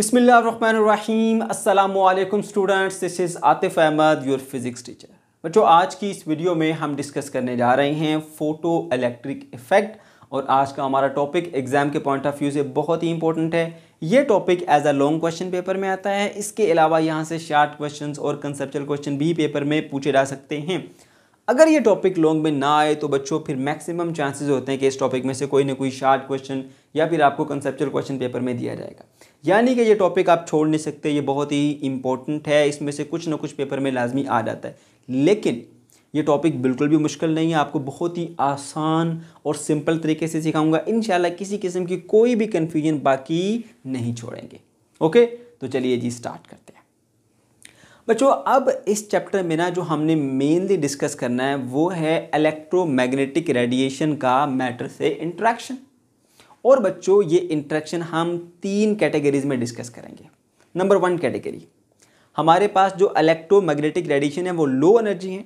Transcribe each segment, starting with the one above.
बिसमीम अल्लाम students this is Atif Ahmad your physics teacher बच्चों आज की इस वीडियो में हम डिस्कस करने जा रहे हैं फ़ोटो इलेक्ट्रिक इफ़ेक्ट और आज का हमारा टॉपिक एग्ज़ाम के पॉइंट ऑफ व्यू से बहुत ही इंपॉर्टेंट है ये topic as a long question paper में आता है इसके अलावा यहाँ से शार्ट क्वेश्चन और कंसेप्चुअल क्वेश्चन भी पेपर में पूछे जा सकते हैं अगर ये टॉपिक लॉन्ग में ना आए तो बच्चों फिर मैक्सिमम चांसेस होते हैं कि इस टॉपिक में से कोई ना कोई शार्ट क्वेश्चन या फिर आपको कंसेप्चुअल क्वेश्चन पेपर में दिया जाएगा यानी कि ये टॉपिक आप छोड़ नहीं सकते ये बहुत ही इंपॉर्टेंट है इसमें से कुछ ना कुछ पेपर में लाजमी आ जाता है लेकिन ये टॉपिक बिल्कुल भी मुश्किल नहीं है आपको बहुत ही आसान और सिंपल तरीके से सिखाऊंगा इन किसी किस्म की कोई भी कन्फ्यूजन बाकी नहीं छोड़ेंगे ओके तो चलिए जी स्टार्ट करते हैं बच्चों अब इस चैप्टर में ना जो हमने मेनली डिस्कस करना है वो है इलेक्ट्रोमैग्नेटिक रेडिएशन का मैटर से इंट्रैक्शन और बच्चों ये इंट्रैक्शन हम तीन कैटेगरीज में डिस्कस करेंगे नंबर वन कैटेगरी हमारे पास जो इलेक्ट्रोमैग्नेटिक रेडिएशन है वो लो एनर्जी है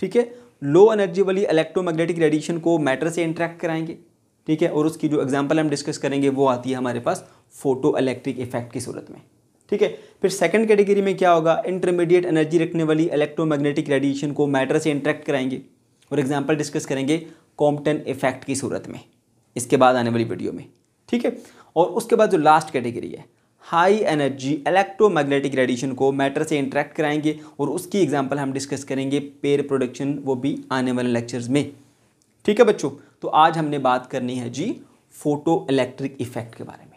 ठीक है लो एनर्जी वाली इलेक्ट्रोमैग्नेटिक रेडिएशन को मैटर से इंट्रैक्ट कराएंगे ठीक है और उसकी जो एग्जाम्पल हम डिस्कस करेंगे वो आती है हमारे पास फोटो इलेक्ट्रिक इफेक्ट की सूरत में ठीक है फिर सेकंड कैटेगरी में क्या होगा इंटरमीडिएट एनर्जी रखने वाली इलेक्ट्रोमैग्नेटिक रेडिएशन को मैटर से इंटरेक्ट कराएंगे और एग्जाम्पल डिस्कस करेंगे कॉम्पटन इफेक्ट की सूरत में इसके बाद आने वाली वीडियो में ठीक है और उसके बाद जो लास्ट कैटेगरी है हाई एनर्जी इलेक्ट्रोमैग्नेटिक रेडिएशन को मैटर से इंटरेक्ट कराएंगे और उसकी एग्जाम्पल हम डिस्कस करेंगे पेयर प्रोडक्शन वो भी आने वाले लेक्चर्स में ठीक है बच्चों तो आज हमने बात करनी है जी फोटो इलेक्ट्रिक इफेक्ट के बारे में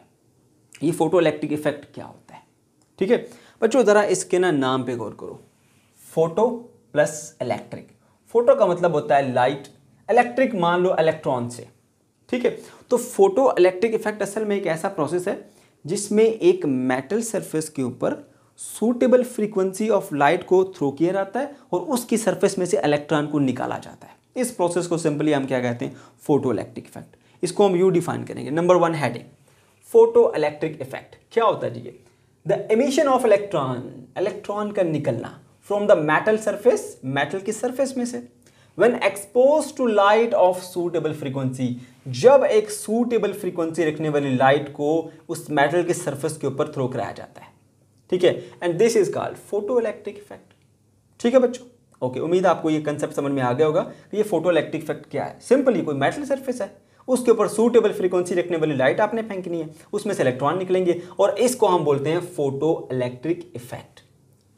ये फोटो इलेक्ट्रिक इफेक्ट क्या होता है ठीक है बच्चों ज़रा इसके ना नाम पे गौर करो फोटो प्लस इलेक्ट्रिक फोटो का मतलब होता है लाइट इलेक्ट्रिक मान लो इलेक्ट्रॉन से ठीक है तो फोटो इलेक्ट्रिक इफेक्ट असल में एक ऐसा प्रोसेस है जिसमें एक मेटल सरफेस के ऊपर सूटेबल फ्रीक्वेंसी ऑफ लाइट को थ्रो किया जाता है और उसकी सरफेस में से इलेक्ट्रॉन को निकाला जाता है इस प्रोसेस को सिंपली हम क्या कहते हैं फोटो इलेक्ट्रिक इफेक्ट इसको हम यू डिफाइन करेंगे number one heading photo electric effect क्या होता है जी ये the emission of electron electron का निकलना from the metal surface metal की सरफेस में से when expose to light of suitable frequency जब एक सूटेबल फ्रीक्वेंसी रखने वाली लाइट को उस मेटल के सरफेस के ऊपर थ्रो कराया जाता है ठीक है and this is called photo electric effect ठीक है बच्चों ओके okay, उम्मीद आपको ये कंसेप्ट समझ में आ गया होगा कि ये फोटो इलेक्ट्रिक इफेक्ट क्या है सिंपली कोई मेटल सरफेस है उसके ऊपर सूटेबल फ्रीक्वेंसी रखने वाली लाइट आपने फेंकनी है उसमें से इलेक्ट्रॉन निकलेंगे और इसको हम बोलते हैं फोटो इलेक्ट्रिक इफेक्ट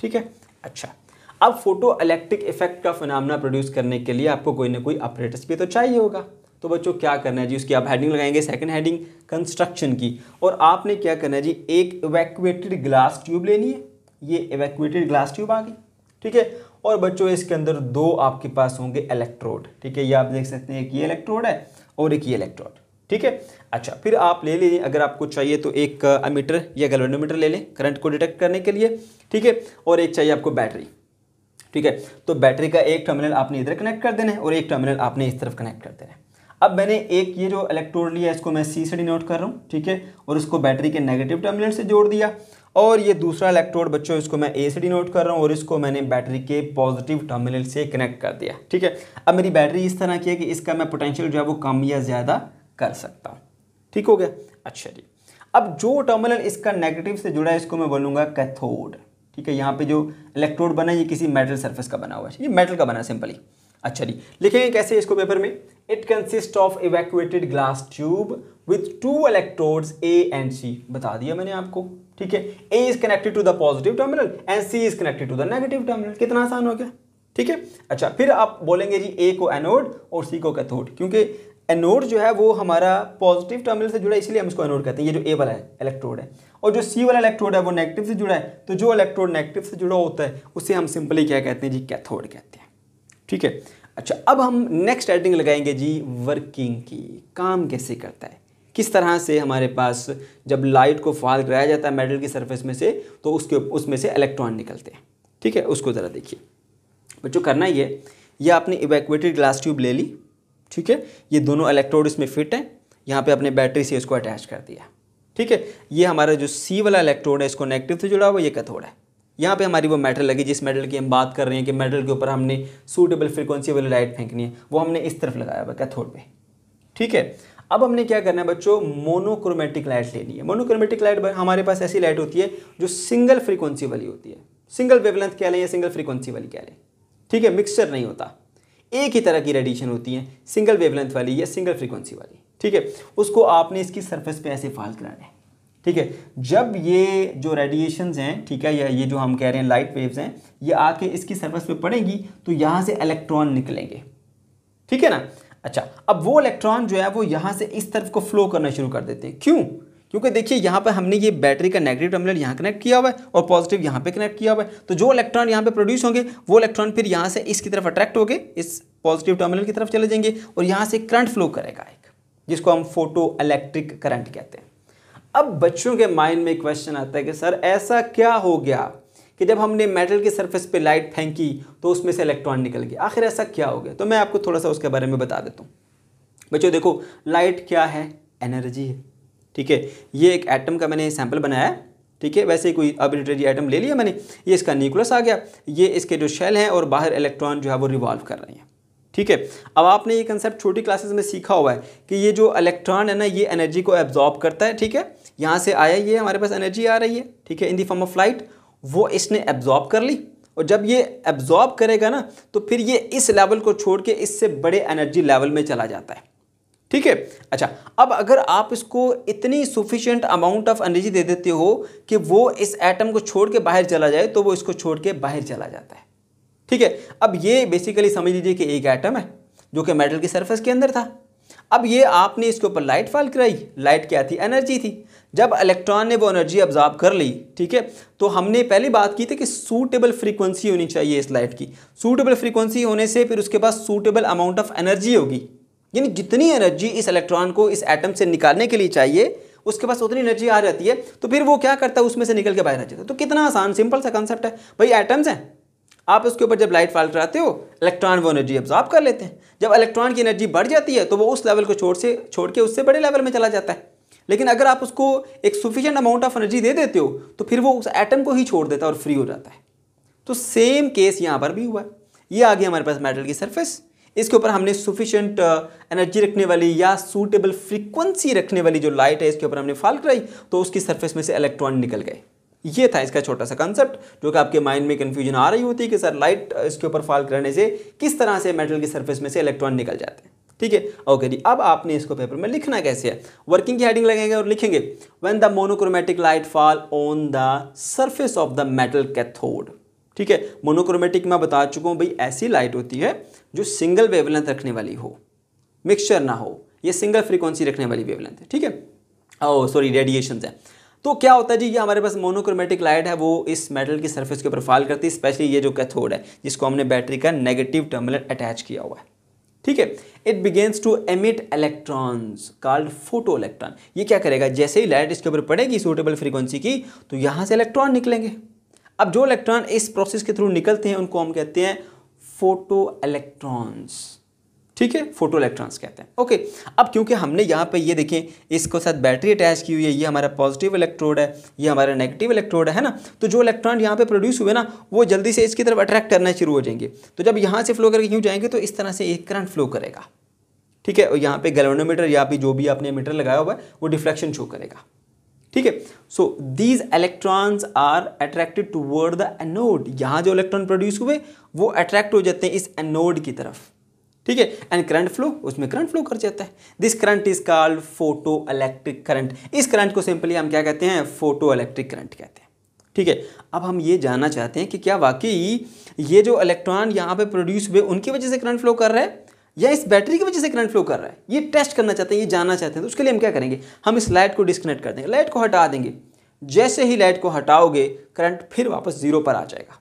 ठीक है अच्छा अब फोटो इलेक्ट्रिक इफेक्ट का फिनामना प्रोड्यूस करने के लिए आपको कोई ना कोई ऑपरेटस भी तो चाहिए होगा तो बच्चों क्या करना है जी उसकी आप हेडिंग लगाएंगे सेकंड हेडिंग कंस्ट्रक्शन की और आपने क्या करना है जी एक इवैक्यूएटेड ग्लास ट्यूब लेनी है ये इवैक्यूएटेड ग्लास ट्यूब आ गई ठीक है और बच्चों इसके अंदर दो आपके पास होंगे इलेक्ट्रोड ठीक है ये आप देख सकते हैं कि ये इलेक्ट्रोड है और एक ये इलेक्ट्रॉड ठीक है अच्छा फिर आप ले लीजिए अगर आपको चाहिए तो एक अमीटर या गलवेनोमीटर ले लें करंट को डिटेक्ट करने के लिए ठीक है और एक चाहिए आपको बैटरी ठीक है तो बैटरी का एक टर्मिनल आपने इधर कनेक्ट कर देना है और एक टर्मिनल आपने इस तरफ कनेक्ट कर देना है अब मैंने एक ये जो इलेक्ट्रोड लिया इसको मैं सी से डिनोट कर रहा हूँ ठीक है और उसको बैटरी के नेगेटिव टर्मिनल से जोड़ दिया और ये दूसरा इलेक्ट्रोड बच्चों इसको मैं ए से डिनोट कर रहा हूँ और इसको मैंने बैटरी के पॉजिटिव टर्मिनल से कनेक्ट कर दिया ठीक है अब मेरी बैटरी इस तरह की है कि इसका मैं पोटेंशियल जो है वो कम या ज़्यादा कर सकता हूँ ठीक हो गया अच्छा जी अब जो टर्मिनल इसका नेगेटिव से जुड़ा है इसको मैं बोलूँगा कैथोड ठीक है यहाँ पर जो इलेक्ट्रोड बना है ये किसी मेटल सर्फेस का बना हुआ है ये मेटल का बना सिंपली अच्छा जी लिखेंगे कैसे इसको पेपर में it consist of evacuated glass tube with two electrodes A and C बता दिया मैंने आपको ठीक है A is connected to the positive terminal and C is connected to the negative terminal कितना आसान हो गया ठीक है अच्छा फिर आप बोलेंगे जी ए को एनोड और सी को कैथोड क्योंकि एनोड जो है वो हमारा पॉजिटिव टर्मिनल से जुड़ा है इसलिए हम इसको एनोड कहते हैं ये जो ए वाला है इलेक्ट्रोड है और जो सी वाला इलेक्ट्रोड है वो नेगेटिव से जुड़ा है तो जो इलेक्ट्रोड नेगेटिव से जुड़ा होता है उसे हम सिंपली क्या कहते हैं जी कैथोड कहते हैं ठीक है अच्छा अब हम नेक्स्ट एडिंग लगाएंगे जी वर्किंग की काम कैसे करता है किस तरह से हमारे पास जब लाइट को फॉल कराया जाता है मेटल की सरफेस में से तो उसके उसमें से इलेक्ट्रॉन निकलते हैं ठीक है उसको ज़रा देखिए बच्चों करना ये यह आपने इवेक्वेटेड ग्लास ट्यूब ले ली ठीक है ये दोनों इलेक्ट्रोड इसमें फिट हैं यहाँ पे अपने बैटरी से इसको अटैच कर दिया ठीक है ये हमारा जो सी वाला इलेक्ट्रोड है इसको नेगेटिव से जुड़ा हुआ ये कथोड है यहाँ पे हमारी वो मेटल लगी जिस मेटल की हम बात कर रहे हैं कि मेटल के ऊपर हमने सूटेबल फ्रिक्वेंसी वाली लाइट फेंकनी है वो हमने इस तरफ लगाया हुआ कैथोड पे ठीक है अब हमने क्या करना है बच्चों मोनोक्रोमेटिक लाइट लेनी है मोनोक्रोमेटिक लाइट हमारे पास ऐसी लाइट होती है जो सिंगल फ्रीक्वेंसी वाली होती है सिंगल वेवलेंथ कह लें या सिंगल फ्रीक्वेंसी वाली कह लें ठीक है मिक्सचर नहीं होता एक ही तरह की रेडिएशन होती है सिंगल वेवलेंथ वाली या सिंगल फ्रीक्वेंसी वाली ठीक है उसको आपने इसकी सर्फेस पर ऐसे फाल कराना है ठीक है जब ये जो रेडिएशन हैं ठीक है या ये जो हम कह रहे हैं लाइट वेव्स हैं ये आके इसकी सर्फेस पर पड़ेंगी तो यहाँ से इलेक्ट्रॉन निकलेंगे ठीक है ना अच्छा अब वो इलेक्ट्रॉन जो है वो यहाँ से इस तरफ को फ्लो करना शुरू कर देते हैं क्यों क्योंकि देखिए यहाँ पर हमने ये बैटरी का नेगेटिव टर्मिनल यहाँ कनेक्ट किया हुआ है और पॉजिटिव यहाँ पे कनेक्ट किया हुआ है तो जो इलेक्ट्रॉन यहाँ पे प्रोड्यूस होंगे वो इलेक्ट्रॉन फिर यहाँ से इसकी तरफ अट्रैक्ट होके इस पॉजिटिव टर्मिनल की तरफ चले जाएंगे और यहाँ से करंट फ्लो करेगा एक जिसको हम फोटो इलेक्ट्रिक करंट कहते हैं अब बच्चों के माइंड में क्वेश्चन आता है कि सर ऐसा क्या हो गया कि जब हमने मेटल के सरफेस पे लाइट फेंकी तो उसमें से इलेक्ट्रॉन निकल गया आखिर ऐसा क्या हो गया तो मैं आपको थोड़ा सा उसके बारे में बता देता हूँ बच्चों देखो लाइट क्या है एनर्जी है ठीक है ये एक एटम का मैंने सैंपल बनाया ठीक है वैसे कोई अर्बिट्रेरी आइटम ले लिया मैंने ये इसका न्यूक्लियस आ गया ये इसके जो शेल हैं और बाहर इलेक्ट्रॉन जो है वो रिवॉल्व कर रहे हैं ठीक है अब आपने ये कंसेप्ट छोटी क्लासेस में सीखा हुआ है कि ये जो इलेक्ट्रॉन है ना ये एनर्जी को एब्जॉर्ब करता है ठीक है यहाँ से आया ये हमारे पास एनर्जी आ रही है ठीक है in the form of light वो इसने एब्जॉर्ब कर ली और जब ये एब्जॉर्ब करेगा ना तो फिर ये इस लेवल को छोड़ के इससे बड़े एनर्जी लेवल में चला जाता है ठीक है अच्छा अब अगर आप इसको इतनी सुफिशियंट अमाउंट ऑफ एनर्जी दे देते हो कि वो इस एटम को छोड़ के बाहर चला जाए तो वो इसको छोड़ के बाहर चला जाता है ठीक है अब ये बेसिकली समझ लीजिए कि एक एटम है जो कि मेटल की सर्फस के अंदर था अब ये आपने इसके ऊपर लाइट फॉल कराई लाइट क्या थी एनर्जी थी जब इलेक्ट्रॉन ने वो एनर्जी ऑब्जॉर्व कर ली ठीक है तो हमने पहली बात की थी कि सूटेबल फ्रीक्वेंसी होनी चाहिए इस लाइट की सूटेबल फ्रीक्वेंसी होने से फिर उसके पास सूटेबल अमाउंट ऑफ एनर्जी होगी यानी जितनी एनर्जी इस इलेक्ट्रॉन को इस एटम से निकालने के लिए चाहिए उसके पास उतनी एनर्जी आ जाती है तो फिर वो क्या करता है उसमें से निकल के बाहर आ जाता है तो कितना आसान सिंपल सा कंसेप्ट है भाई एटम्स हैं आप उसके ऊपर जब लाइट फाल कराते हो इलेक्ट्रॉन वो एनर्जी एब्जॉर्ब कर लेते हैं जब इलेक्ट्रॉन की एनर्जी बढ़ जाती है तो वो उस लेवल को छोड़ से छोड़ के उससे बड़े लेवल में चला जाता है लेकिन अगर आप उसको एक सुफिशेंट अमाउंट ऑफ एनर्जी दे देते हो तो फिर वो उस एटम को ही छोड़ देता है और फ्री हो जाता है तो सेम केस यहाँ पर भी हुआ है ये आ गया हमारे पास मेटल की सरफेस इसके ऊपर हमने सुफिशेंट एनर्जी uh, रखने वाली या सूटेबल फ्रीक्वेंसी रखने वाली जो लाइट है इसके ऊपर हमने फाल कराई तो उसकी सरफेस में से इलेक्ट्रॉन निकल गए ये था इसका छोटा सा कंसेप्ट जो कि आपके माइंड में कन्फ्यूजन आ रही होती है कि सर लाइट uh, इसके ऊपर फाल करने से किस तरह से मेटल की सर्फेस में से इलेक्ट्रॉन निकल जाते हैं ठीक है ओके जी अब आपने इसको पेपर में लिखना कैसे है वर्किंग की हेडिंग लगेंगे और लिखेंगे when the monochromatic light fall on the surface of the metal cathode ठीक है मोनोक्रोमेटिक मैं बता चुका हूँ भाई ऐसी लाइट होती है जो सिंगल वेवलेंथ रखने वाली हो मिक्सचर ना हो ये सिंगल फ्रीक्वेंसी रखने वाली वेवलेंथ है ठीक है ओ सॉरी रेडिएशन है तो क्या होता है जी ये हमारे पास मोनोक्रोमेटिक लाइट है वो इस मेटल की सरफेस के ऊपर फाल करती है स्पेशली ये जो कैथोड है जिसको हमने बैटरी का नेगेटिव टर्मिनल अटैच किया हुआ है ठीक है it begins to emit electrons called photo electron ये क्या करेगा जैसे ही लाइट इसके ऊपर पड़ेगी सूटेबल फ्रीक्वेंसी की तो यहाँ से इलेक्ट्रॉन निकलेंगे अब जो इलेक्ट्रॉन इस प्रोसेस के थ्रू निकलते हैं उनको हम कहते हैं फोटो इलेक्ट्रॉन्स ठीक है फोटो इलेक्ट्रॉन्स कहते हैं ओके अब क्योंकि हमने यहाँ पे ये देखें इसको साथ बैटरी अटैच की हुई है ये हमारा पॉजिटिव इलेक्ट्रोड है ये हमारा नेगेटिव इलेक्ट्रोड है ना तो जो इलेक्ट्रॉन यहाँ पे प्रोड्यूस हुए ना वो जल्दी से इसकी तरफ अट्रैक्ट करना शुरू हो जाएंगे तो जब यहाँ से फ्लो करके क्यों जाएंगे तो इस तरह से एक करंट फ्लो करेगा ठीक है और यहाँ पर गलोनोमीटर या फिर जो भी आपने मीटर लगाया हुआ है वो डिफ्लेक्शन शो करेगा ठीक है so these electrons are attracted toward the anode यहाँ जो इलेक्ट्रॉन प्रोड्यूस हुए वो अट्रैक्ट हो जाते हैं इस एनोड की तरफ ठीक है एंड करंट फ्लो उसमें करंट फ्लो कर जाता है this current is called photo electric current इस करंट को सिंपली हम क्या कहते हैं फोटो इलेक्ट्रिक करंट कहते हैं ठीक है अब हम ये जानना चाहते हैं कि क्या वाकई ये जो इलेक्ट्रॉन यहाँ पे प्रोड्यूस हुए उनकी वजह से करंट फ्लो कर रहा है या इस बैटरी की वजह से करंट फ्लो कर रहा है ये टेस्ट करना चाहते हैं ये जानना चाहते हैं तो उसके लिए हम क्या करेंगे हम इस लाइट को डिस्कनेक्ट कर देंगे लाइट को हटा देंगे जैसे ही लाइट को हटाओगे करंट फिर वापस जीरो पर आ जाएगा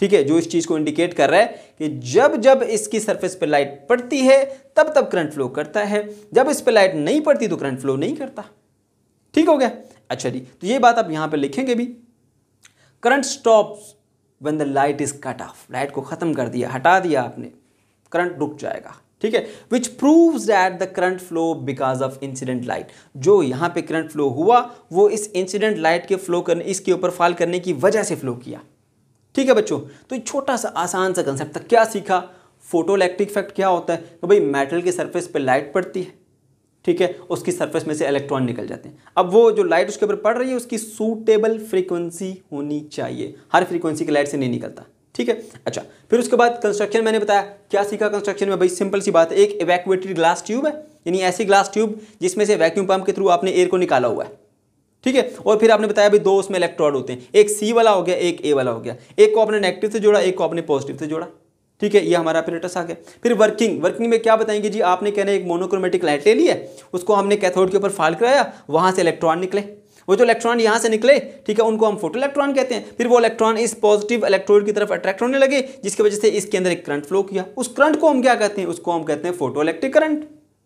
ठीक है जो इस चीज़ को इंडिकेट कर रहा है कि जब जब इसकी सरफेस पर लाइट पड़ती है तब तब करंट फ्लो करता है जब इस पर लाइट नहीं पड़ती तो करंट फ्लो नहीं करता ठीक हो गया अच्छा जी तो ये बात आप यहां पर लिखेंगे भी current stop when the light is cut off light को ख़त्म कर दिया हटा दिया आपने करंट रुक जाएगा ठीक है which proves that the current flow because of incident light जो यहां पे करंट फ्लो हुआ वो इस इंसिडेंट लाइट के फ्लो करने इसके ऊपर फॉल करने की वजह से फ्लो किया ठीक है बच्चों तो ये छोटा सा आसान सा कंसेप्ट था क्या सीखा इलेक्ट्रिक इफेक्ट क्या होता है तो भाई मेटल के सरफेस पे लाइट पड़ती है ठीक है उसकी सरफेस में से इलेक्ट्रॉन निकल जाते हैं अब वो जो लाइट उसके ऊपर पड़ रही है उसकी सूटेबल फ्रीक्वेंसी होनी चाहिए हर फ्रीक्वेंसी की लाइट से नहीं निकलता ठीक है अच्छा फिर उसके बाद कंस्ट्रक्शन मैंने बताया क्या सीखा कंस्ट्रक्शन में भाई सिंपल सी बात है एक इवैक्यूएटेड ग्लास ट्यूब है यानी ऐसी ग्लास ट्यूब जिसमें से वैक्यूम पंप के थ्रू आपने एयर को निकाला हुआ है ठीक है और फिर आपने बताया अभी दो उसमें इलेक्ट्रॉड होते हैं एक सी वाला हो गया एक ए वाला हो गया एक को आपने नेगेटिव से जोड़ा एक को आपने पॉजिटिव से जोड़ा ठीक है ये हमारा अपरेटस आ गया फिर वर्किंग वर्किंग में क्या बताएंगे जी आपने कहना एक मोनोक्रोमेटिक लाइट ले ली है उसको हमने कैथोड के ऊपर फाल कराया वहाँ से इलेक्ट्रॉन निकले वो जो इलेक्ट्रॉन यहाँ से निकले ठीक है उनको हम फोटो इलेक्ट्रॉन कहते हैं फिर वो इलेक्ट्रॉन इस पॉजिटिव इलेक्ट्रोड की तरफ अट्रैक्ट होने लगे जिसकी वजह से इसके अंदर एक करंट फ्लो किया उस करंट को हम क्या कहते हैं उसको हम कहते हैं फोटो इलेक्ट्रिक करंट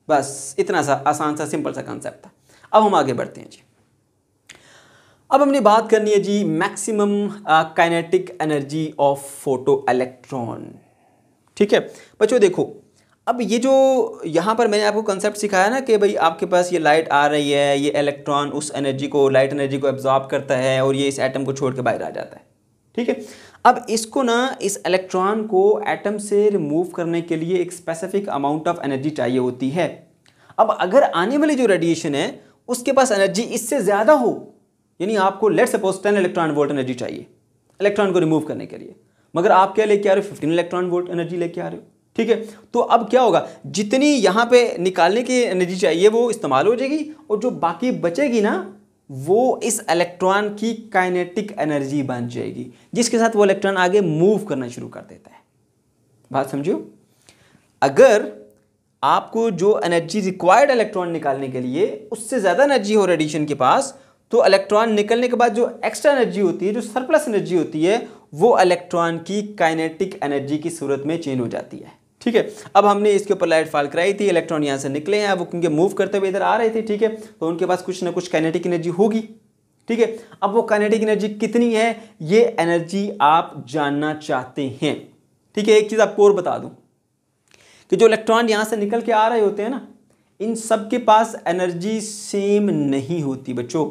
बस इतना सा आसान सा सिंपल सा कॉन्सेप्ट था अब हम आगे बढ़ते हैं जी अब हमने बात करनी है जी maximum kinetic energy of photo electron ठीक है बच्चों देखो अब ये जो यहाँ पर मैंने आपको कंसेप्ट सिखाया ना कि भाई आपके पास ये लाइट आ रही है ये इलेक्ट्रॉन उस एनर्जी को लाइट एनर्जी को एब्जॉर्ब करता है और ये इस एटम को छोड़ के बाहर आ जाता है ठीक है अब इसको ना इस इलेक्ट्रॉन को एटम से रिमूव करने के लिए एक स्पेसिफिक अमाउंट ऑफ एनर्जी चाहिए होती है अब अगर आने वाली जो रेडिएशन है उसके पास एनर्जी इससे ज़्यादा हो यानी आपको let suppose ten electron volt energy चाहिए इलेक्ट्रॉन को रिमूव करने के लिए मगर आप क्या लेके आ रहे हो फिफ्टीन इलेक्ट्रॉन वोल्ट एनर्जी लेके आ रहे हो ठीक है तो अब क्या होगा जितनी यहाँ पे निकालने की एनर्जी चाहिए वो इस्तेमाल हो जाएगी और जो बाकी बचेगी ना वो इस इलेक्ट्रॉन की काइनेटिक एनर्जी बन जाएगी जिसके साथ वो इलेक्ट्रॉन आगे मूव करना शुरू कर देता है बात समझो अगर आपको जो एनर्जी रिक्वायर्ड इलेक्ट्रॉन निकालने के लिए उससे ज़्यादा एनर्जी हो रेडिएशन के पास तो इलेक्ट्रॉन निकलने के बाद जो एक्स्ट्रा एनर्जी होती है जो सरप्लस एनर्जी होती है वो इलेक्ट्रॉन की काइनेटिक एनर्जी की सूरत में चेंज हो जाती है ठीक है अब हमने इसके ऊपर लाइट फाल कराई थी इलेक्ट्रॉन यहाँ से निकले हैं वो क्योंकि मूव करते हुए इधर आ रहे थे ठीक है तो उनके पास कुछ ना कुछ काइनेटिक एनर्जी होगी ठीक है अब वो काइनेटिक एनर्जी कितनी है ये एनर्जी आप जानना चाहते हैं ठीक है एक चीज़ आपको और बता दूं कि जो इलेक्ट्रॉन यहाँ से निकल के आ रहे होते हैं ना इन सब के पास एनर्जी सेम नहीं होती बच्चों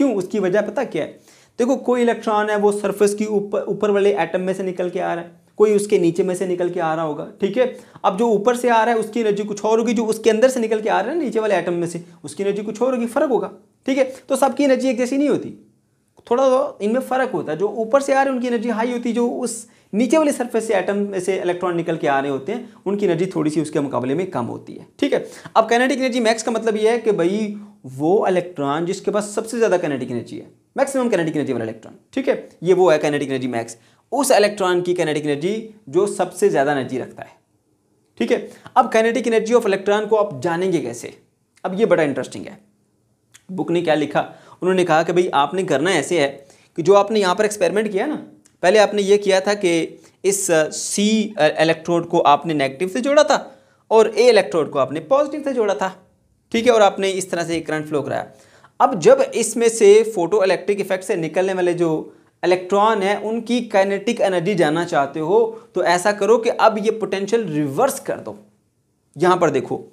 क्यों उसकी वजह पता क्या है देखो कोई इलेक्ट्रॉन है वो सरफेस की ऊपर ऊपर वाले एटम में से निकल के आ रहा है कोई उसके नीचे में से निकल के आ रहा होगा ठीक है अब जो ऊपर से आ रहा है उसकी एनर्जी कुछ और होगी जो उसके अंदर से निकल के आ रहा है नीचे वाले एटम में से उसकी एनर्जी कुछ और होगी फर्क होगा ठीक है तो सबकी एनर्जी एक जैसी नहीं होती थोड़ा तो इनमें फ़र्क होता है जो ऊपर से आ रहे हैं उनकी एनर्जी हाई होती है जो उस नीचे वाले सरफेस से एटम में से इलेक्ट्रॉन निकल के आ रहे होते हैं उनकी एनर्जी थोड़ी सी उसके मुकाबले में कम होती है ठीक है अब कैनेटिक एनर्जी मैक्स का मतलब यह है कि भाई वो इलेक्ट्रॉन जिसके पास सबसे ज़्यादा कैनेटिक एनर्जी है मैक्सिमम कैनेटिक एनर्जी वाला इलेक्ट्रॉन ठीक है ये वो है कैनेटिक एनर्जी मैक्स उस इलेक्ट्रॉन की कैनेटिक एनर्जी जो सबसे ज़्यादा एनर्जी रखता है ठीक है अब कैनेटिक एनर्जी ऑफ इलेक्ट्रॉन को आप जानेंगे कैसे अब ये बड़ा इंटरेस्टिंग है बुक ने क्या लिखा उन्होंने कहा कि भाई आपने करना ऐसे है कि जो आपने यहाँ पर एक्सपेरिमेंट किया ना पहले आपने ये किया था कि इस सी इलेक्ट्रोड को आपने नेगेटिव से जोड़ा था और ए इलेक्ट्रोड को आपने पॉजिटिव से जोड़ा था ठीक है और आपने इस तरह से करंट फ्लो कराया अब जब इसमें से फोटो इलेक्ट्रिक इफेक्ट से निकलने वाले जो इलेक्ट्रॉन है उनकी काइनेटिक एनर्जी जानना चाहते हो तो ऐसा करो कि अब ये पोटेंशियल रिवर्स कर दो यहाँ पर देखो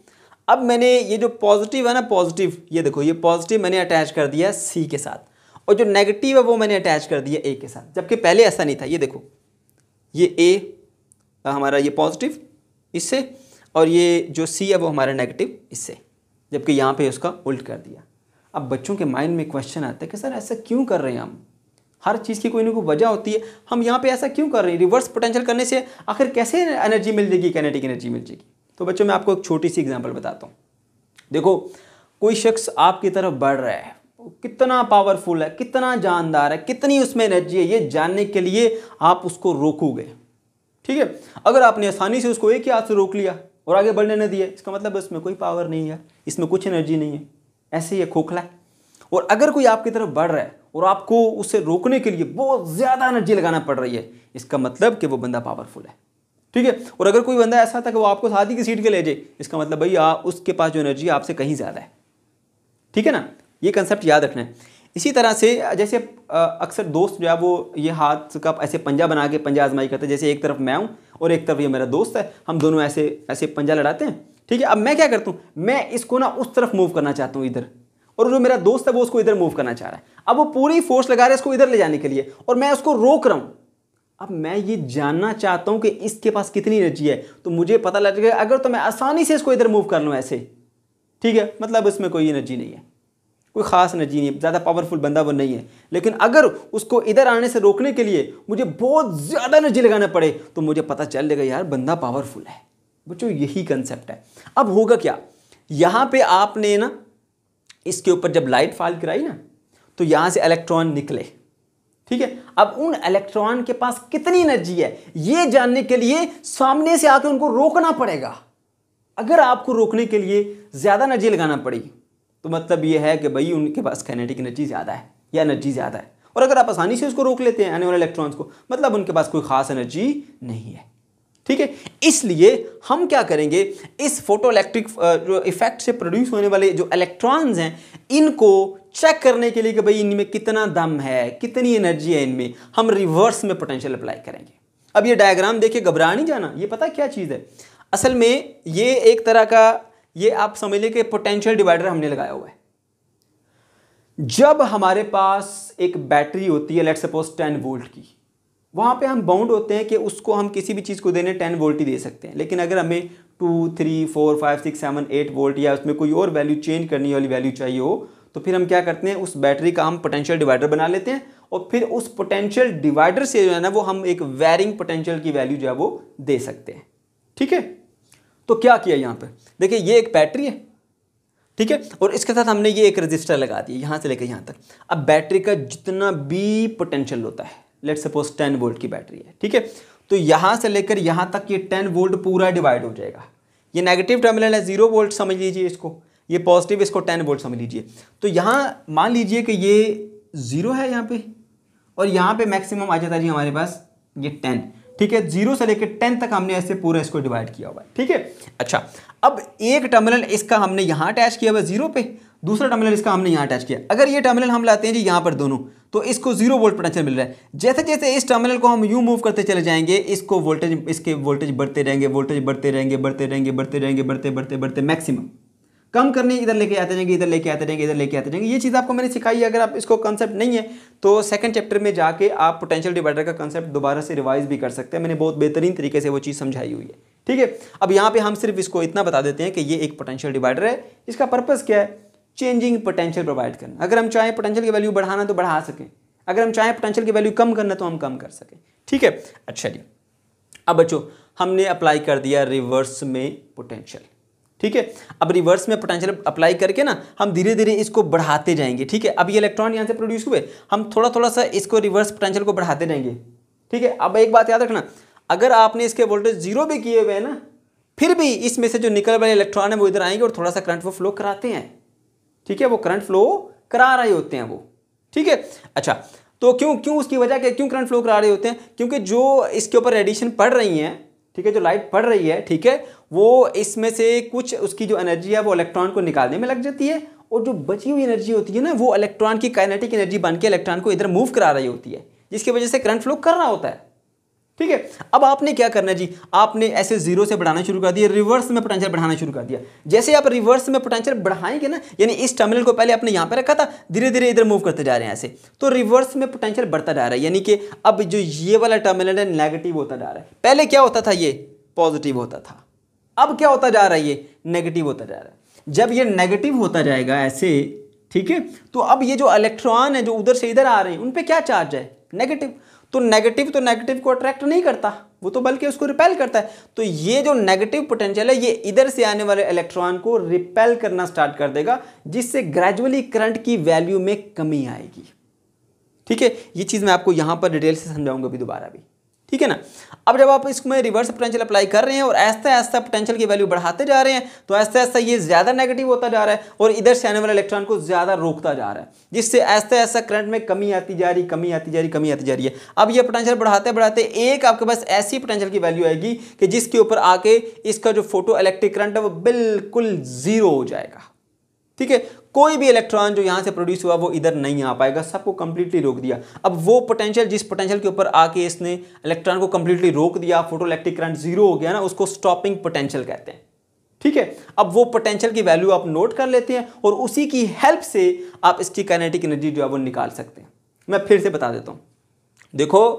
अब मैंने ये जो पॉजिटिव है ना पॉजिटिव ये देखो ये पॉजिटिव मैंने अटैच कर दिया सी के साथ और जो नेगेटिव है वो मैंने अटैच कर दिया ए के साथ जबकि पहले ऐसा नहीं था ये देखो ये ए हमारा ये पॉजिटिव इससे और ये जो सी है वो हमारा नेगेटिव इससे जबकि यहाँ पे उसका उल्ट कर दिया अब बच्चों के माइंड में क्वेश्चन आता है कि सर ऐसा क्यों कर रहे हैं हम हर चीज़ की कोई ना कोई वजह होती है हम यहाँ पे ऐसा क्यों कर रहे हैं रिवर्स पोटेंशियल करने से आखिर कैसे एनर्जी मिल जाएगी कैनेटिक एनर्जी मिल जाएगी तो बच्चों मैं आपको एक छोटी सी एग्जाम्पल बताता हूँ देखो कोई शख्स आपकी तरफ बढ़ रहा है कितना पावरफुल है कितना जानदार है कितनी उसमें एनर्जी है ये जानने के लिए आप उसको रोकोगे ठीक है अगर आपने आसानी से उसको एक ही हाथ से रोक लिया और आगे बढ़ने न दिया इसका मतलब उसमें कोई पावर नहीं है इसमें कुछ एनर्जी नहीं है ऐसे ही खोखला है और अगर कोई आपकी तरफ बढ़ रहा है और आपको उसे रोकने के लिए बहुत ज़्यादा एनर्जी लगाना पड़ रही है इसका मतलब कि वो बंदा पावरफुल है ठीक है और अगर कोई बंदा ऐसा था कि वो आपको शादी की सीट के ले जाए इसका मतलब भाई उसके पास जो एनर्जी आपसे कहीं ज़्यादा है ठीक है ना ये कंसेप्ट याद रखना है इसी तरह से जैसे अक्सर दोस्त जो है वो ये हाथ का ऐसे पंजा बना के पंजा आजमाई करते हैं जैसे एक तरफ मैं हूँ और एक तरफ ये मेरा दोस्त है हम दोनों ऐसे ऐसे पंजा लड़ाते हैं ठीक है अब मैं क्या करता हूँ मैं इसको ना उस तरफ मूव करना चाहता हूँ इधर और जो मेरा दोस्त है वो उसको इधर मूव करना चाह रहा है अब वो पूरी फोर्स लगा रहा है इसको इधर ले जाने के लिए और मैं उसको रोक रहा हूँ अब मैं ये जानना चाहता हूँ कि इसके पास कितनी एनर्जी है तो मुझे पता लग जाएगा अगर तो मैं आसानी से इसको इधर मूव कर लूँ ऐसे ठीक है मतलब इसमें कोई एनर्जी नहीं है कोई ख़ास एनर्जी नहीं है ज़्यादा पावरफुल बंदा वो नहीं है लेकिन अगर उसको इधर आने से रोकने के लिए मुझे बहुत ज़्यादा एनर्जी लगाना पड़े तो मुझे पता चल जाएगा यार बंदा पावरफुल है बच्चों यही कंसेप्ट है अब होगा क्या यहाँ पे आपने ना इसके ऊपर जब लाइट फाल कराई ना तो यहाँ से इलेक्ट्रॉन निकले ठीक है अब उन इलेक्ट्रॉन के पास कितनी एनर्जी है ये जानने के लिए सामने से आकर उनको रोकना पड़ेगा अगर आपको रोकने के लिए ज़्यादा एनर्जी लगाना पड़ेगी तो मतलब यह है कि भाई उनके पास कैनेटिक एनर्जी ज़्यादा है या एनर्जी ज़्यादा है और अगर आप आसानी से उसको रोक लेते हैं आने वाले इलेक्ट्रॉन्स को मतलब उनके पास कोई खास एनर्जी नहीं है ठीक है इसलिए हम क्या करेंगे इस फोटो इलेक्ट्रिक uh, जो इफेक्ट से प्रोड्यूस होने वाले जो इलेक्ट्रॉन्स हैं इनको चेक करने के लिए कि भाई इनमें कितना दम है कितनी एनर्जी है इनमें हम रिवर्स में पोटेंशियल अप्लाई करेंगे अब ये डायग्राम देखे घबरा नहीं जाना ये पता क्या चीज़ है असल में ये एक तरह का ये आप समझ लें कि पोटेंशियल डिवाइडर हमने लगाया हुआ है जब हमारे पास एक बैटरी होती है लेट सपोज टेन वोल्ट की वहाँ पे हम बाउंड होते हैं कि उसको हम किसी भी चीज़ को देने टेन वोल्ट ही दे सकते हैं लेकिन अगर हमें two three four five six seven eight volt या उसमें कोई और वैल्यू चेंज करने वाली वैल्यू चाहिए हो तो फिर हम क्या करते हैं उस बैटरी का हम पोटेंशियल डिवाइडर बना लेते हैं और फिर उस पोटेंशियल डिवाइडर से जो है ना वो हम एक वेरिंग पोटेंशियल की वैल्यू जो है वो दे सकते हैं ठीक है तो क्या किया यहाँ पर देखिए ये एक बैटरी है ठीक है और इसके साथ हमने ये एक रजिस्टर लगा दिया यहाँ से लेकर यहाँ तक अब बैटरी का जितना भी पोटेंशियल होता है लेट सपोज टेन वोल्ट की बैटरी है ठीक है तो यहाँ से लेकर यहाँ तक ये टेन वोल्ट पूरा डिवाइड हो जाएगा ये नेगेटिव टर्मिनल है जीरो वोल्ट समझ लीजिए इसको ये पॉजिटिव इसको टेन वोल्ट समझ लीजिए तो यहाँ मान लीजिए कि ये ज़ीरो है यहाँ पे और यहाँ पे मैक्सिमम आ जाता है जी हमारे पास ये टेन ठीक है जीरो से लेकर टेन तक हमने ऐसे पूरा इसको डिवाइड किया हुआ है ठीक है अच्छा अब एक टर्मिनल इसका हमने यहाँ अटैच किया हुआ जीरो पे दूसरा टर्मिनल इसका हमने यहाँ अटैच किया अगर ये टर्मिनल हम लाते हैं जी यहाँ पर दोनों तो इसको जीरो वोल्ट पोटेंशियल मिल रहा है जैसे जैसे इस टर्मिनल को हम यू मूव करते चले जाएंगे इसको वोल्टेज इसके वोल्टेज बढ़ते रहेंगे वोल्टेज बढ़ते रहेंगे बढ़ते रहेंगे बढ़ते रहेंगे बढ़ते बढ़ते बढ़ते मैक्सिमम कम करने इधर लेके आते जाएंगे इधर लेके आते जाएंगे इधर लेके आते जाएंगे ये चीज़ आपको मैंने सिखाई है अगर आप इसको कॉन्सेप्ट नहीं है तो सेकंड चैप्टर में जाके आप पोटेंशियल डिवाइडर का कॉन्सेप्ट दोबारा से रिवाइज भी कर सकते हैं मैंने बहुत बेहतरीन तरीके से वो चीज़ समझाई हुई है ठीक है अब यहाँ पर हम सिर्फ इसको इतना बता देते हैं कि ये एक पोटेंशियल डिवाइडर है इसका पर्पज़ क्या है चेंजिंग पोटेंशियल प्रोवाइड करना अगर हम चाहें पोटेंशियल की वैल्यू बढ़ाना तो बढ़ा सकें अगर हम चाहें पोटेंशियल की वैल्यू कम करना तो हम कम कर सकें ठीक है अच्छा जी अब बच्चों हमने अप्लाई कर दिया रिवर्स में पोटेंशियल ठीक है अब रिवर्स में पोटेंशियल अप्लाई करके ना हम धीरे धीरे इसको बढ़ाते जाएंगे ठीक है अब ये इलेक्ट्रॉन यहाँ से प्रोड्यूस हुए हम थोड़ा थोड़ा सा इसको रिवर्स पोटेंशियल को बढ़ाते जाएंगे ठीक है अब एक बात याद रखना अगर आपने इसके वोल्टेज जीरो भी किए हुए हैं ना फिर भी इसमें से जो निकल वाले इलेक्ट्रॉन है वो इधर आएंगे और थोड़ा सा करंट वो फ्लो कराते हैं ठीक है वो करंट फ्लो करा रहे होते हैं वो ठीक है अच्छा तो क्यों क्यों उसकी वजह क्या क्यों करंट फ्लो करा रहे होते हैं क्योंकि जो इसके ऊपर रेडिएशन पड़ रही हैं ठीक है जो लाइट पड़ रही है ठीक है वो इसमें से कुछ उसकी जो एनर्जी है वो इलेक्ट्रॉन को निकालने में लग जाती है और जो बची हुई एनर्जी होती है ना वो इलेक्ट्रॉन की काइनेटिक एनर्जी बन के इलेक्ट्रॉन को इधर मूव करा रही होती है जिसकी वजह से करंट फ्लो कर रहा होता है ठीक है अब आपने क्या करना है जी आपने ऐसे जीरो से बढ़ाना शुरू कर दिया रिवर्स में पोटेंशियल बढ़ाना शुरू कर दिया जैसे आप रिवर्स में पोटेंशियल बढ़ाएंगे ना यानी इस टर्मिनल को पहले आपने यहां पे रखा था धीरे धीरे इधर मूव करते जा रहे हैं ऐसे तो रिवर्स में पोटेंशियल बढ़ता जा रहा है यानी कि अब जो ये वाला टर्मिनल है नेगेटिव होता जा रहा है पहले क्या होता था ये पॉजिटिव होता था अब क्या होता जा रहा है ये नेगेटिव होता जा रहा है जब ये नेगेटिव होता जाएगा ऐसे ठीक है तो अब ये जो इलेक्ट्रॉन है जो उधर से इधर आ रहे हैं उन पर क्या चार्ज है नेगेटिव तो नेगेटिव तो नेगेटिव को अट्रैक्ट नहीं करता वो तो बल्कि उसको रिपेल करता है तो ये जो नेगेटिव पोटेंशियल है ये इधर से आने वाले इलेक्ट्रॉन को रिपेल करना स्टार्ट कर देगा जिससे ग्रेजुअली करंट की वैल्यू में कमी आएगी ठीक है ये चीज़ मैं आपको यहां पर डिटेल से समझाऊंगा अभी दोबारा भी ठीक है ना अब जब आप इसमें रिवर्स पोटेंशियल अप्लाई कर रहे हैं और ऐसा ऐसा पोटेंशियल की वैल्यू बढ़ाते जा रहे हैं तो ऐसा ऐसा ये ज़्यादा नेगेटिव होता जा रहा है और इधर से आने वाले इलेक्ट्रॉन को ज़्यादा रोकता जा रहा है जिससे ऐसा ऐसा करंट में कमी आती जा रही कमी आती जा रही कमी आती जा रही है अब ये पोटेंशियल बढ़ाते बढ़ाते एक आपके पास ऐसी पोटेंशियल की वैल्यू आएगी कि जिसके ऊपर आके इसका जो फोटो इलेक्ट्रिक करंट है वो बिल्कुल ज़ीरो हो जाएगा ठीक है कोई भी इलेक्ट्रॉन जो यहाँ से प्रोड्यूस हुआ वो इधर नहीं आ पाएगा सबको कंप्लीटली रोक दिया अब वो पोटेंशियल जिस पोटेंशियल के ऊपर आके इसने इलेक्ट्रॉन को कंप्लीटली रोक दिया फोटो इलेक्ट्रिक करंट जीरो हो गया ना उसको स्टॉपिंग पोटेंशियल कहते हैं ठीक है अब वो पोटेंशियल की वैल्यू आप नोट कर लेते हैं और उसी की हेल्प से आप इसकी कैनेटिक एनर्जी जो है वो निकाल सकते हैं मैं फिर से बता देता हूँ देखो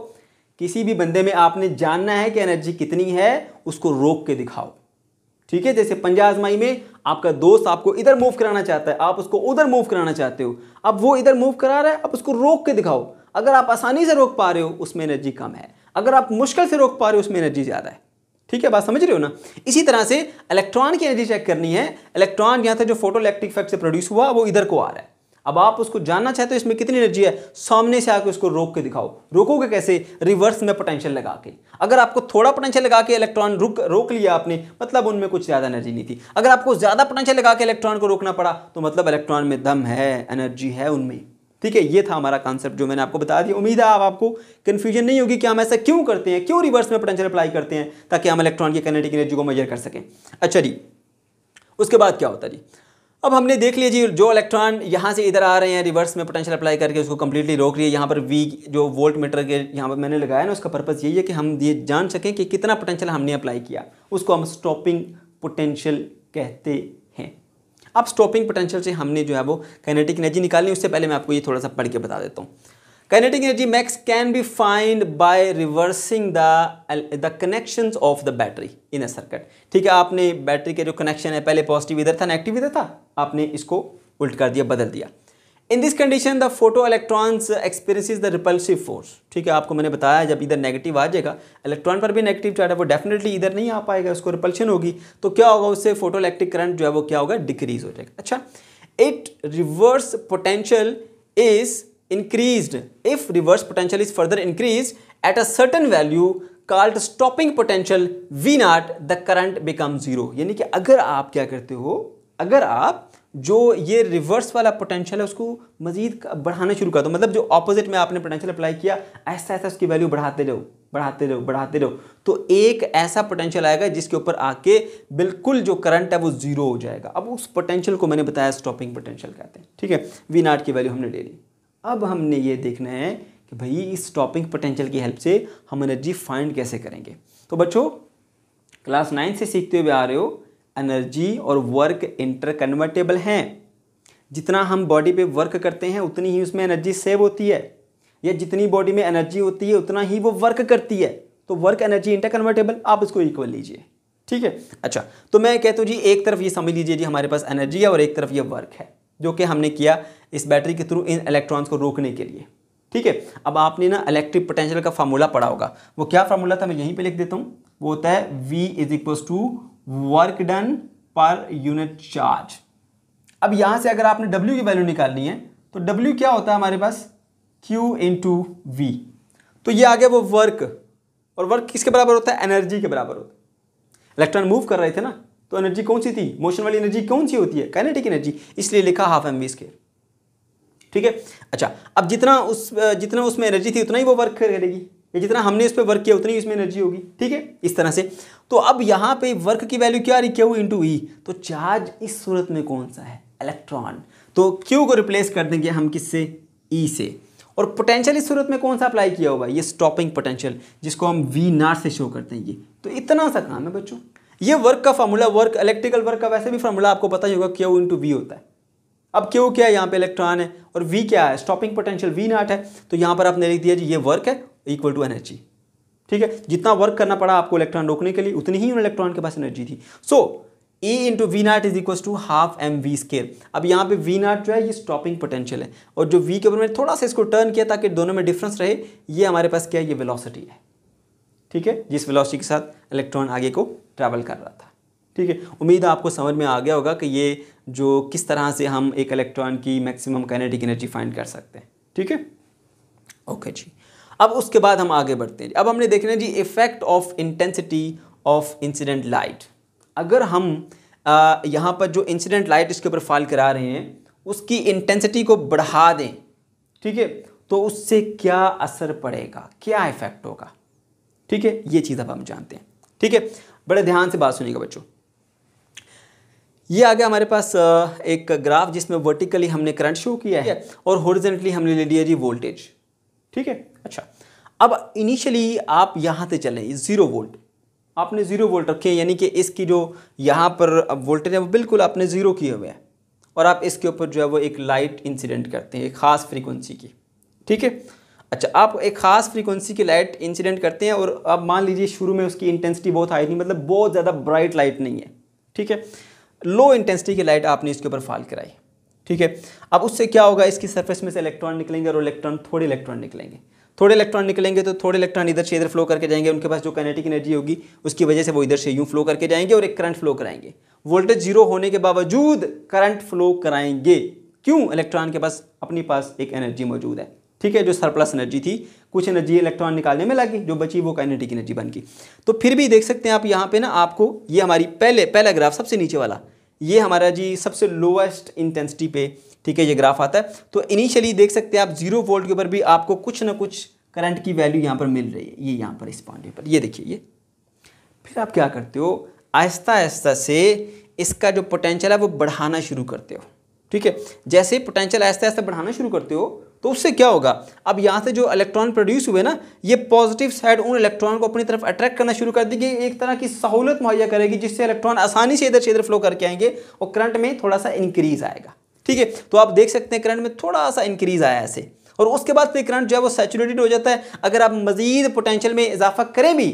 किसी भी बंदे में आपने जानना है कि एनर्जी कितनी है उसको रोक के दिखाओ ठीक है जैसे पंजा आजमाई में आपका दोस्त आपको इधर मूव कराना चाहता है आप उसको उधर मूव कराना चाहते हो अब वो इधर मूव करा रहा है अब उसको रोक के दिखाओ अगर आप आसानी से रोक पा रहे हो उसमें एनर्जी कम है अगर आप मुश्किल से रोक पा रहे हो उसमें एनर्जी ज़्यादा है ठीक है बात समझ रहे हो ना इसी तरह से इलेक्ट्रॉन की एनर्जी चेक करनी है इलेक्ट्रॉन यहाँ से जो फोटो इलेक्ट्रिक इफेक्ट से प्रोड्यूस हुआ वो इधर को आ रहा है अब आप उसको जानना चाहते हो इसमें कितनी एनर्जी है सामने से आके उसको रोक के दिखाओ रोकोगे कैसे रिवर्स में पोटेंशियल लगा के अगर आपको थोड़ा पोटेंशियल लगा के इलेक्ट्रॉन रुक रोक लिया आपने मतलब उनमें कुछ ज़्यादा एनर्जी नहीं थी अगर आपको ज़्यादा पोटेंशियल लगा के इलेक्ट्रॉन को रोकना पड़ा तो मतलब इलेक्ट्रॉन में दम है एनर्जी है उनमें ठीक है ये था हमारा कॉन्सेप्ट जो मैंने आपको बता दिया उम्मीद है आप आपको कन्फ्यूजन नहीं होगी कि हम ऐसा क्यों करते हैं क्यों रिवर्स में पोटेंशियल अप्लाई करते हैं ताकि हम इलेक्ट्रॉन की कैनेटिक एनर्जी को मेजर कर सकें अच्छा जी उसके बाद क्या होता जी अब हमने देख लिया जी जो इलेक्ट्रॉन यहाँ से इधर आ रहे हैं रिवर्स में पोटेंशियल अप्लाई करके उसको कम्प्लीटली रोक लिया यहाँ पर वी जो वोल्ट मीटर के यहाँ पर मैंने लगाया ना उसका पर्पज़ यही है कि हम ये जान सकें कि कितना पोटेंशियल हमने अप्लाई किया उसको हम स्टॉपिंग पोटेंशियल कहते हैं अब स्टॉपिंग पोटेंशियल से हमने जो है वो कैनेटिक एनर्जी निकालनी उससे पहले मैं आपको ये थोड़ा सा पढ़ के बता देता हूँ kinetic energy max can be find by reversing the the connections of the battery in a circuit ठीक है आपने बैटरी के जो कनेक्शन है पहले पॉजिटिव इधर था नेगेटिव इधर था आपने इसको उल्ट कर दिया बदल दिया in this condition the photo electrons experiences the repulsive force ठीक है आपको मैंने बताया जब इधर नेगेटिव आ जाएगा इलेक्ट्रॉन पर भी नेगेटिव चार्ज है वो डेफिनेटली इधर नहीं आ पाएगा उसको रिपल्शन होगी तो क्या होगा उससे फोटो इलेक्ट्रिक करंट जो है वो क्या होगा डिक्रीज हो जाएगा अच्छा it reverse potential is increased if reverse potential is further increased at a certain value called stopping potential v naught the current becomes zero यानी कि अगर आप क्या करते हो अगर आप जो ये रिवर्स वाला पोटेंशियल है उसको मजीद बढ़ाना शुरू कर दो मतलब जो ऑपोजिट में आपने पोटेंशियल अप्लाई किया ऐसा ऐसा उसकी वैल्यू बढ़ाते रहो बढ़ाते रहो बढ़ाते रहो तो एक ऐसा पोटेंशियल आएगा जिसके ऊपर आके बिल्कुल जो करंट है वो जीरो हो जाएगा अब उस पोटेंशियल को मैंने बताया स्टॉपिंग पोटेंशियल कहते हैं ठीक है वी नाट की वैल्यू हमने ले ली अब हमने ये देखना है कि भाई इस टॉपिंग पोटेंशियल की हेल्प से हम एनर्जी फाइंड कैसे करेंगे तो बच्चों क्लास नाइन से सीखते हुए आ रहे हो एनर्जी और वर्क इंटरकन्वर्टेबल हैं जितना हम बॉडी पे वर्क करते हैं उतनी ही उसमें एनर्जी सेव होती है या जितनी बॉडी में एनर्जी होती है उतना ही वो वर्क करती है तो वर्क एनर्जी इंटरकन्वर्टेबल आप इसको इक्वल लीजिए ठीक है अच्छा तो मैं कहता हूँ जी एक तरफ ये समझ लीजिए जी हमारे पास एनर्जी है और एक तरफ ये वर्क है जो कि हमने किया इस बैटरी के थ्रू इन इलेक्ट्रॉन्स को रोकने के लिए ठीक है अब आपने ना इलेक्ट्रिक पोटेंशियल का फार्मूला पढ़ा होगा वो क्या फार्मूला था मैं यहीं पे लिख देता हूँ वो होता है V is equal to work done per unit charge अब यहाँ से अगर आपने W की वैल्यू निकालनी है तो W क्या होता है हमारे पास Q इन वी तो ये आ गया वो वर्क और वर्क किसके बराबर होता है एनर्जी के बराबर होता है इलेक्ट्रॉन मूव कर रहे थे ना तो एनर्जी कौन सी थी मोशन वाली एनर्जी कौन सी होती है काइनेटिक एनर्जी इसलिए लिखा हाफ एम वी स्केयर ठीक है अच्छा अब जितना उस जितना उसमें एनर्जी थी उतना ही वो वर्क करेगी या जितना हमने इस पर वर्क किया उतनी इसमें एनर्जी होगी ठीक है इस तरह से तो अब यहाँ पे वर्क की वैल्यू क्या आ रही क्यू इंटू ई तो चार्ज इस सूरत में कौन सा है इलेक्ट्रॉन तो क्यू को रिप्लेस कर देंगे हम किससे ई e से और पोटेंशियल इस सूरत में कौन सा अप्लाई किया हुआ ये स्टॉपिंग पोटेंशियल जिसको हम वी नाट से शो करते हैं ये तो इतना सा काम है बच्चों ये वर्क का फॉर्मूला वर्क इलेक्ट्रिकल वर्क का वैसे भी फॉर्मूला आपको पता ही होगा क्यू इंटू वी होता है अब क्यू क्या है यहाँ पे इलेक्ट्रॉन है और वी क्या है स्टॉपिंग पोटेंशियल वी नाट है तो यहाँ पर आपने लिख दिया जी ये वर्क है इक्वल टू एनर्जी ठीक है जितना वर्क करना पड़ा आपको इलेक्ट्रॉन रोकने के लिए उतनी ही उन इलेक्ट्रॉन के पास एनर्जी थी so e into v naught is equal to half m v square अब यहाँ पे वी नाट जो है ये स्टॉपिंग पोटेंशियल है और जो वी के ऊपर मैंने थोड़ा सा इसको टर्न किया ताकि दोनों में डिफरेंस रहे ये हमारे पास क्या है ये वेलोसिटी है ठीक है जिस वेलोसिटी के साथ इलेक्ट्रॉन आगे को ट्रैवल कर रहा था ठीक है उम्मीद आपको समझ में आ गया होगा कि ये जो किस तरह से हम एक इलेक्ट्रॉन की मैक्सिमम कैनेटिक एनर्जी फाइंड कर सकते हैं ठीक है ओके जी अब उसके बाद हम आगे बढ़ते हैं अब हमने देखना जी effect of intensity of incident light अगर हम यहाँ पर जो इंसिडेंट लाइट इसके ऊपर फाल करा रहे हैं उसकी इंटेंसिटी को बढ़ा दें ठीक है तो उससे क्या असर पड़ेगा क्या इफ़ेक्ट होगा ठीक है ये चीज़ अब हम जानते हैं ठीक है बड़े ध्यान से बात सुनिएगा बच्चों ये आ गया हमारे पास एक ग्राफ जिसमें वर्टिकली हमने करंट शो किया है और होरिजेंटली हमने ले लिया जी वोल्टेज ठीक है अच्छा अब इनिशियली आप यहाँ से चले ज़ीरो वोल्ट आपने ज़ीरो वोल्ट रखे यानी कि इसकी जो यहाँ पर वोल्टेज है वो बिल्कुल आपने ज़ीरो किए हुए हैं और आप इसके ऊपर जो है वो एक लाइट इंसिडेंट करते हैं एक ख़ास फ्रीक्वेंसी की ठीक है अच्छा आप एक ख़ास फ्रीक्वेंसी की लाइट इंसिडेंट करते हैं और आप मान लीजिए शुरू में उसकी इंटेंसिटी बहुत हाई नहीं मतलब बहुत ज़्यादा ब्राइट लाइट नहीं है ठीक है लो इंटेंसिटी की लाइट आपने इसके ऊपर फाल कराई ठीक है अब उससे क्या होगा इसकी सरफेस में से इलेक्ट्रॉन निकलेंगे और इलेक्ट्रॉन थोड़े इलेक्ट्रॉन निकलेंगे थोड़े इलेक्ट्रॉन निकलेंगे तो थोड़े इलेक्ट्रॉन इधर से इधर फ्लो करके जाएंगे उनके पास जो कनेटिक एनर्जी होगी उसकी वजह से वो इधर से यूँ फ्लो करके जाएंगे और एक करंट फ्लो कराएंगे वोल्टेज जीरो होने के बावजूद करंट फ्लो कराएंगे क्यों इलेक्ट्रॉन के पास अपने पास एक एनर्जी मौजूद है ठीक है जो सरप्लस एनर्जी थी कुछ एनर्जी इलेक्ट्रॉन निकालने में लगी जो बची वो काइनेटिक एनर्जी बन गई तो फिर भी देख सकते हैं आप यहाँ पे ना आपको ये हमारी पहले पहला ग्राफ सबसे नीचे वाला ये हमारा जी सबसे लोवेस्ट इंटेंसिटी पे ठीक है ये ग्राफ आता है तो इनिशियली देख सकते हैं आप जीरो वोल्ट के ऊपर भी आपको कुछ ना कुछ करंट की वैल्यू यहाँ पर मिल रही है ये यहाँ पर इस पॉइंट पर ये देखिए ये फिर आप क्या करते हो आहिस्ता आहिस्ता से इसका जो पोटेंशियल है वो बढ़ाना शुरू करते हो ठीक है जैसे पोटेंशियल आहिस्ता आहिस्ता बढ़ाना शुरू करते हो तो उससे क्या होगा अब यहाँ से जो इलेक्ट्रॉन प्रोड्यूस हुए ना ये पॉजिटिव साइड उन इलेक्ट्रॉन को अपनी तरफ अट्रैक्ट करना शुरू कर देगी एक तरह की सहूलत मुहैया करेगी जिससे इलेक्ट्रॉन आसानी से इधर से इधर फ्लो करके आएंगे और करंट में थोड़ा सा इंक्रीज आएगा ठीक है तो आप देख सकते हैं करंट में थोड़ा सा इंक्रीज आया ऐसे और उसके बाद फिर करंट जो है वो सेचुरेटेड हो जाता है अगर आप मजीद पोटेंशियल में इजाफा करें भी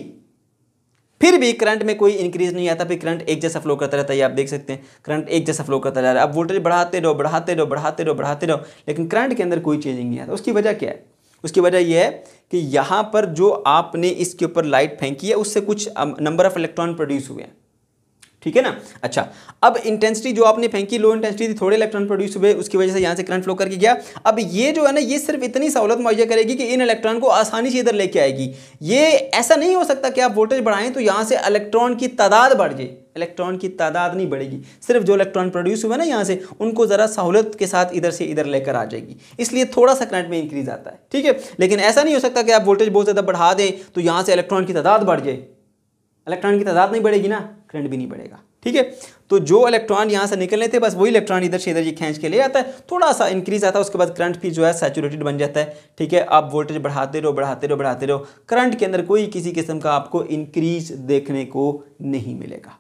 फिर भी करंट में कोई इंक्रीज नहीं आता फिर करंट एक जैसा फ्लो करता रहता है आप देख सकते हैं करंट एक जैसा फ्लो करता रह रहा है अब वोल्टेज बढ़ाते रहो बढ़ाते रहो बढ़ाते रहो बढ़ाते रहो लेकिन करंट के अंदर कोई चेंजिंग नहीं आता उसकी वजह क्या है उसकी वजह यह है कि यहाँ पर जो आपने इसके ऊपर लाइट फेंकी है उससे कुछ नंबर ऑफ इलेक्ट्रॉन प्रोड्यूस हुए हैं ठीक है ना अच्छा अब इंटेंसिटी जो आपने फेंकी लो इंटेंसिटी थी थोड़े इलेक्ट्रॉन प्रोड्यूस हुए उसकी वजह से यहाँ से करंट फ्लो करके गया अब ये जो है ना ये सिर्फ इतनी सहूलत मुहैया करेगी कि इन इलेक्ट्रॉन को आसानी से इधर लेके आएगी ये ऐसा नहीं हो सकता कि आप वोल्टेज बढ़ाएं तो यहाँ से इलेक्ट्रॉन की तादाद बढ़ जाए इलेक्ट्रॉन की तादाद नहीं बढ़ेगी सिर्फ जो इलेक्ट्रॉन प्रोड्यूस हुए ना यहाँ से उनको ज़रा सहूलत के साथ इधर से इधर लेकर आ जाएगी इसलिए थोड़ा सा करंट में इंक्रीज आता है ठीक है लेकिन ऐसा नहीं हो सकता कि आप वोल्टेज बहुत ज़्यादा बढ़ा दें तो यहाँ से इलेक्ट्रॉन की तादाद बढ़ जाए इलेक्ट्रॉन की तादाद नहीं बढ़ेगी ना करंट भी नहीं बढ़ेगा ठीक है तो जो इलेक्ट्रॉन यहाँ से निकलने थे बस वही इलेक्ट्रॉन इधर से इधर ये खींच के ले आता है थोड़ा सा इंक्रीज आता है उसके बाद करंट भी जो है सैचुरेटेड बन जाता है ठीक है आप वोल्टेज बढ़ाते रहो बढ़ाते रहो बढ़ाते रहो करंट के अंदर कोई किसी किस्म का आपको इंक्रीज देखने को नहीं मिलेगा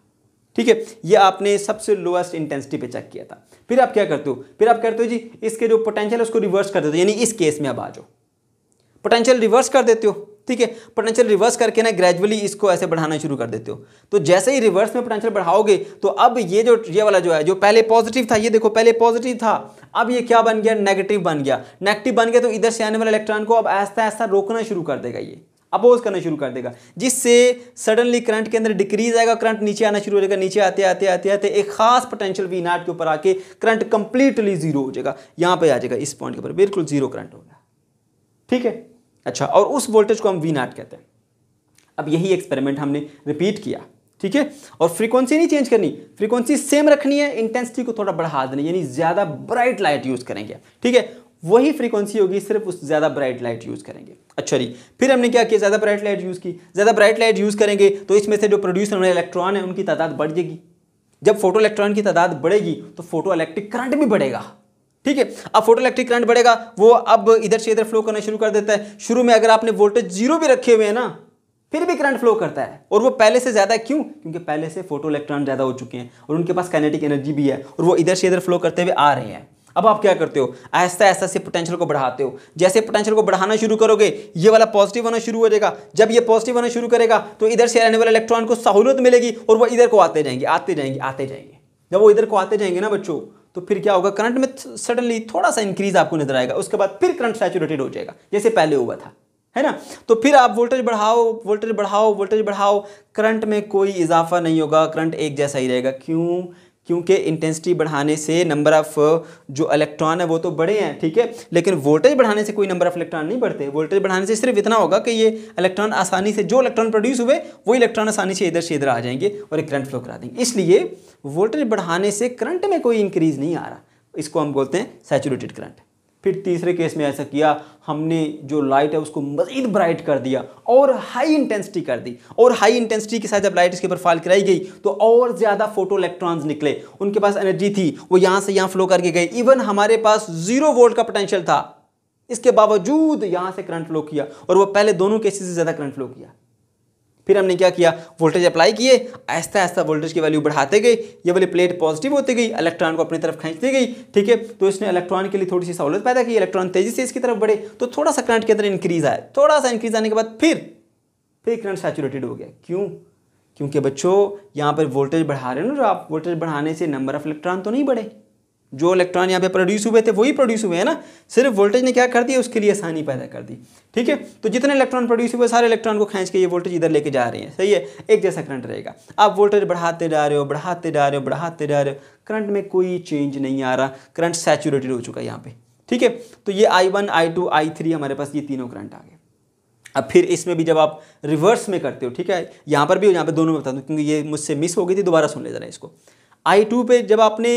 ठीक है ये आपने सबसे लोएस्ट इंटेंसिटी पे चेक किया था फिर आप क्या करते हो फिर आप करते हो जी इसके जो पोटेंशियल है उसको रिवर्स कर देते हो यानी इस केस में आप आ जाओ पोटेंशियल रिवर्स कर देते हो ठीक है पोटेंशियल रिवर्स करके ना ग्रेजुअली इसको ऐसे बढ़ाना शुरू कर देते हो तो जैसे ही रिवर्स में पोटेंशियल बढ़ाओगे तो अब ये जो ये वाला जो है जो पहले पॉजिटिव था ये देखो पहले पॉजिटिव था अब ये क्या बन गया नेगेटिव बन गया नेगेटिव बन गया तो इधर से आने वाले इलेक्ट्रॉन को अब ऐसा ऐसा रोकना शुरू कर देगा ये अपोज करना शुरू कर देगा जिससे सडनली करंट के अंदर डिक्रीज आएगा करंट नीचे आना शुरू हो जाएगा नीचे आते आते आते आते एक खास पोटेंशियल वी नाट के ऊपर आके करंट कंप्लीटली जीरो हो जाएगा यहां पे आ जाएगा इस पॉइंट के ऊपर बिल्कुल जीरो करंट होगा ठीक है अच्छा और उस वोल्टेज को हम वी नाट कहते हैं अब यही एक्सपेरिमेंट हमने रिपीट किया ठीक है और फ्रीक्वेंसी नहीं चेंज करनी फ्रीक्वेंसी सेम रखनी है इंटेंसिटी को थोड़ा बढ़ा देना यानी ज़्यादा ब्राइट लाइट यूज़ करेंगे ठीक है वही फ्रीक्वेंसी होगी सिर्फ उस ज़्यादा ब्राइट लाइट यूज़ करेंगे अच्छा जी फिर हमने क्या किया ज़्यादा ब्राइट लाइट यूज़ की ज़्यादा ब्राइट लाइट यूज़ करेंगे तो इसमें से जो प्रोड्यूस होने इलेक्ट्रॉन है उनकी तादाद बढ़ जाएगी जब फोटो इलेक्ट्रॉन की तादाद बढ़ेगी तो फोटो इलेक्ट्रिक करंट भी बढ़ेगा ठीक है अब फोटो इलेक्ट्रिक करंट बढ़ेगा वो अब इधर से इधर फ्लो करना शुरू कर देता है शुरू में अगर आपने वोल्टेज जीरो भी रखे हुए हैं ना फिर भी करंट फ्लो करता है और वो पहले से ज़्यादा है क्यों क्योंकि पहले से फोटो इलेक्ट्रॉन ज़्यादा हो चुके हैं और उनके पास काइनेटिक एनर्जी भी है और वो इधर से इधर फ्लो करते हुए आ रहे हैं अब आप क्या करते हो ऐसा ऐसा से पोटेंशियल को बढ़ाते हो जैसे पोटेंशियल को बढ़ाना शुरू करोगे ये वाला पॉजिटिव होना शुरू हो जाएगा जब ये पॉजिटिव होना शुरू करेगा तो इधर से आने वाले इलेक्ट्रॉन को सहूलत मिलेगी और वो इधर को आते जाएंगे आते जाएंगे आते जाएंगे जब वो इधर को आते जाएंगे ना बच्चों तो फिर क्या होगा करंट में सडनली थोड़ा सा इंक्रीज आपको नजर आएगा उसके बाद फिर करंट सैचुरेटेड हो जाएगा जैसे पहले हुआ था है ना तो फिर आप वोल्टेज बढ़ाओ वोल्टेज बढ़ाओ वोल्टेज बढ़ाओ करंट में कोई इजाफा नहीं होगा करंट एक जैसा ही रहेगा क्यों क्योंकि इंटेंसिटी बढ़ाने से नंबर ऑफ़ uh, जो इलेक्ट्रॉन है वो तो बड़े हैं ठीक है लेकिन वोल्टेज बढ़ाने से कोई नंबर ऑफ इलेक्ट्रॉन नहीं बढ़ते वोल्टेज बढ़ाने से सिर्फ इतना होगा कि ये इलेक्ट्रॉन आसानी से जो इलेक्ट्रॉन प्रोड्यूस हुए वो इलेक्ट्रॉन आसानी से इधर से इधर आ जाएंगे और एक करंट फ्लो करा देंगे इसलिए वोल्टेज बढ़ाने से करंट में कोई इंक्रीज़ नहीं आ रहा इसको हम बोलते हैं सैचुरेटेड करंट फिर तीसरे केस में ऐसा किया हमने जो लाइट है उसको मज़ीद ब्राइट कर दिया और हाई इंटेंसिटी कर दी और हाई इंटेंसिटी के साथ जब लाइट इसके ऊपर फाल कराई गई तो और ज़्यादा फोटो इलेक्ट्रॉन्स निकले उनके पास एनर्जी थी वो यहाँ से यहाँ फ्लो करके गए इवन हमारे पास जीरो वोल्ट का पोटेंशियल था इसके बावजूद यहाँ से करंट फ्लो किया और वह पहले दोनों केसेज से ज़्यादा करंट फ्लो किया फिर हमने क्या किया वोल्टेज अप्लाई किए ऐसा ऐसा वोल्टेज की वैल्यू बढ़ाते गए ये वाली प्लेट पॉजिटिव होती गई इलेक्ट्रॉन को अपनी तरफ खींचती गई ठीक है तो इसने इलेक्ट्रॉन के लिए थोड़ी सी सहूलत पैदा की इलेक्ट्रॉन तेजी से इसकी तरफ बढ़े तो थोड़ा सा करंट के अंदर इंक्रीज आया थोड़ा सा इंक्रीज आने के बाद फिर फिर करंट सैचुरेटेड हो गया क्यों क्योंकि बच्चों यहाँ पर वोल्टेज बढ़ा रहे हो ना आप वोल्टेज बढ़ाने से नंबर ऑफ इलेक्ट्रॉन तो नहीं बढ़े जो इलेक्ट्रॉन यहाँ पे प्रोड्यूस हुए थे वही प्रोड्यूस हुए हैं ना सिर्फ वोल्टेज ने क्या कर दिया उसके लिए आसानी पैदा कर दी ठीक है तो जितने इलेक्ट्रॉन प्रोड्यूस हुए सारे इलेक्ट्रॉन को खींच के ये वोल्टेज इधर लेके जा रहे हैं सही है एक जैसा करंट रहेगा आप वोल्टेज बढ़ाते जा रहे हो बढ़ाते जा रहे हो बढ़ाते जा रहे हो करंट में कोई चेंज नहीं आ रहा करंट सैचुरेटेड हो चुका है यहाँ पे ठीक है तो ये I one I two I three हमारे पास ये तीनों करंट आ गए अब फिर इसमें भी जब आप रिवर्स में करते हो ठीक है यहाँ पर भी यहाँ पर दोनों में बता दूँ क्योंकि ये मुझसे मिस हो गई थी दोबारा सुन ले है इसको आई टू पे जब आपने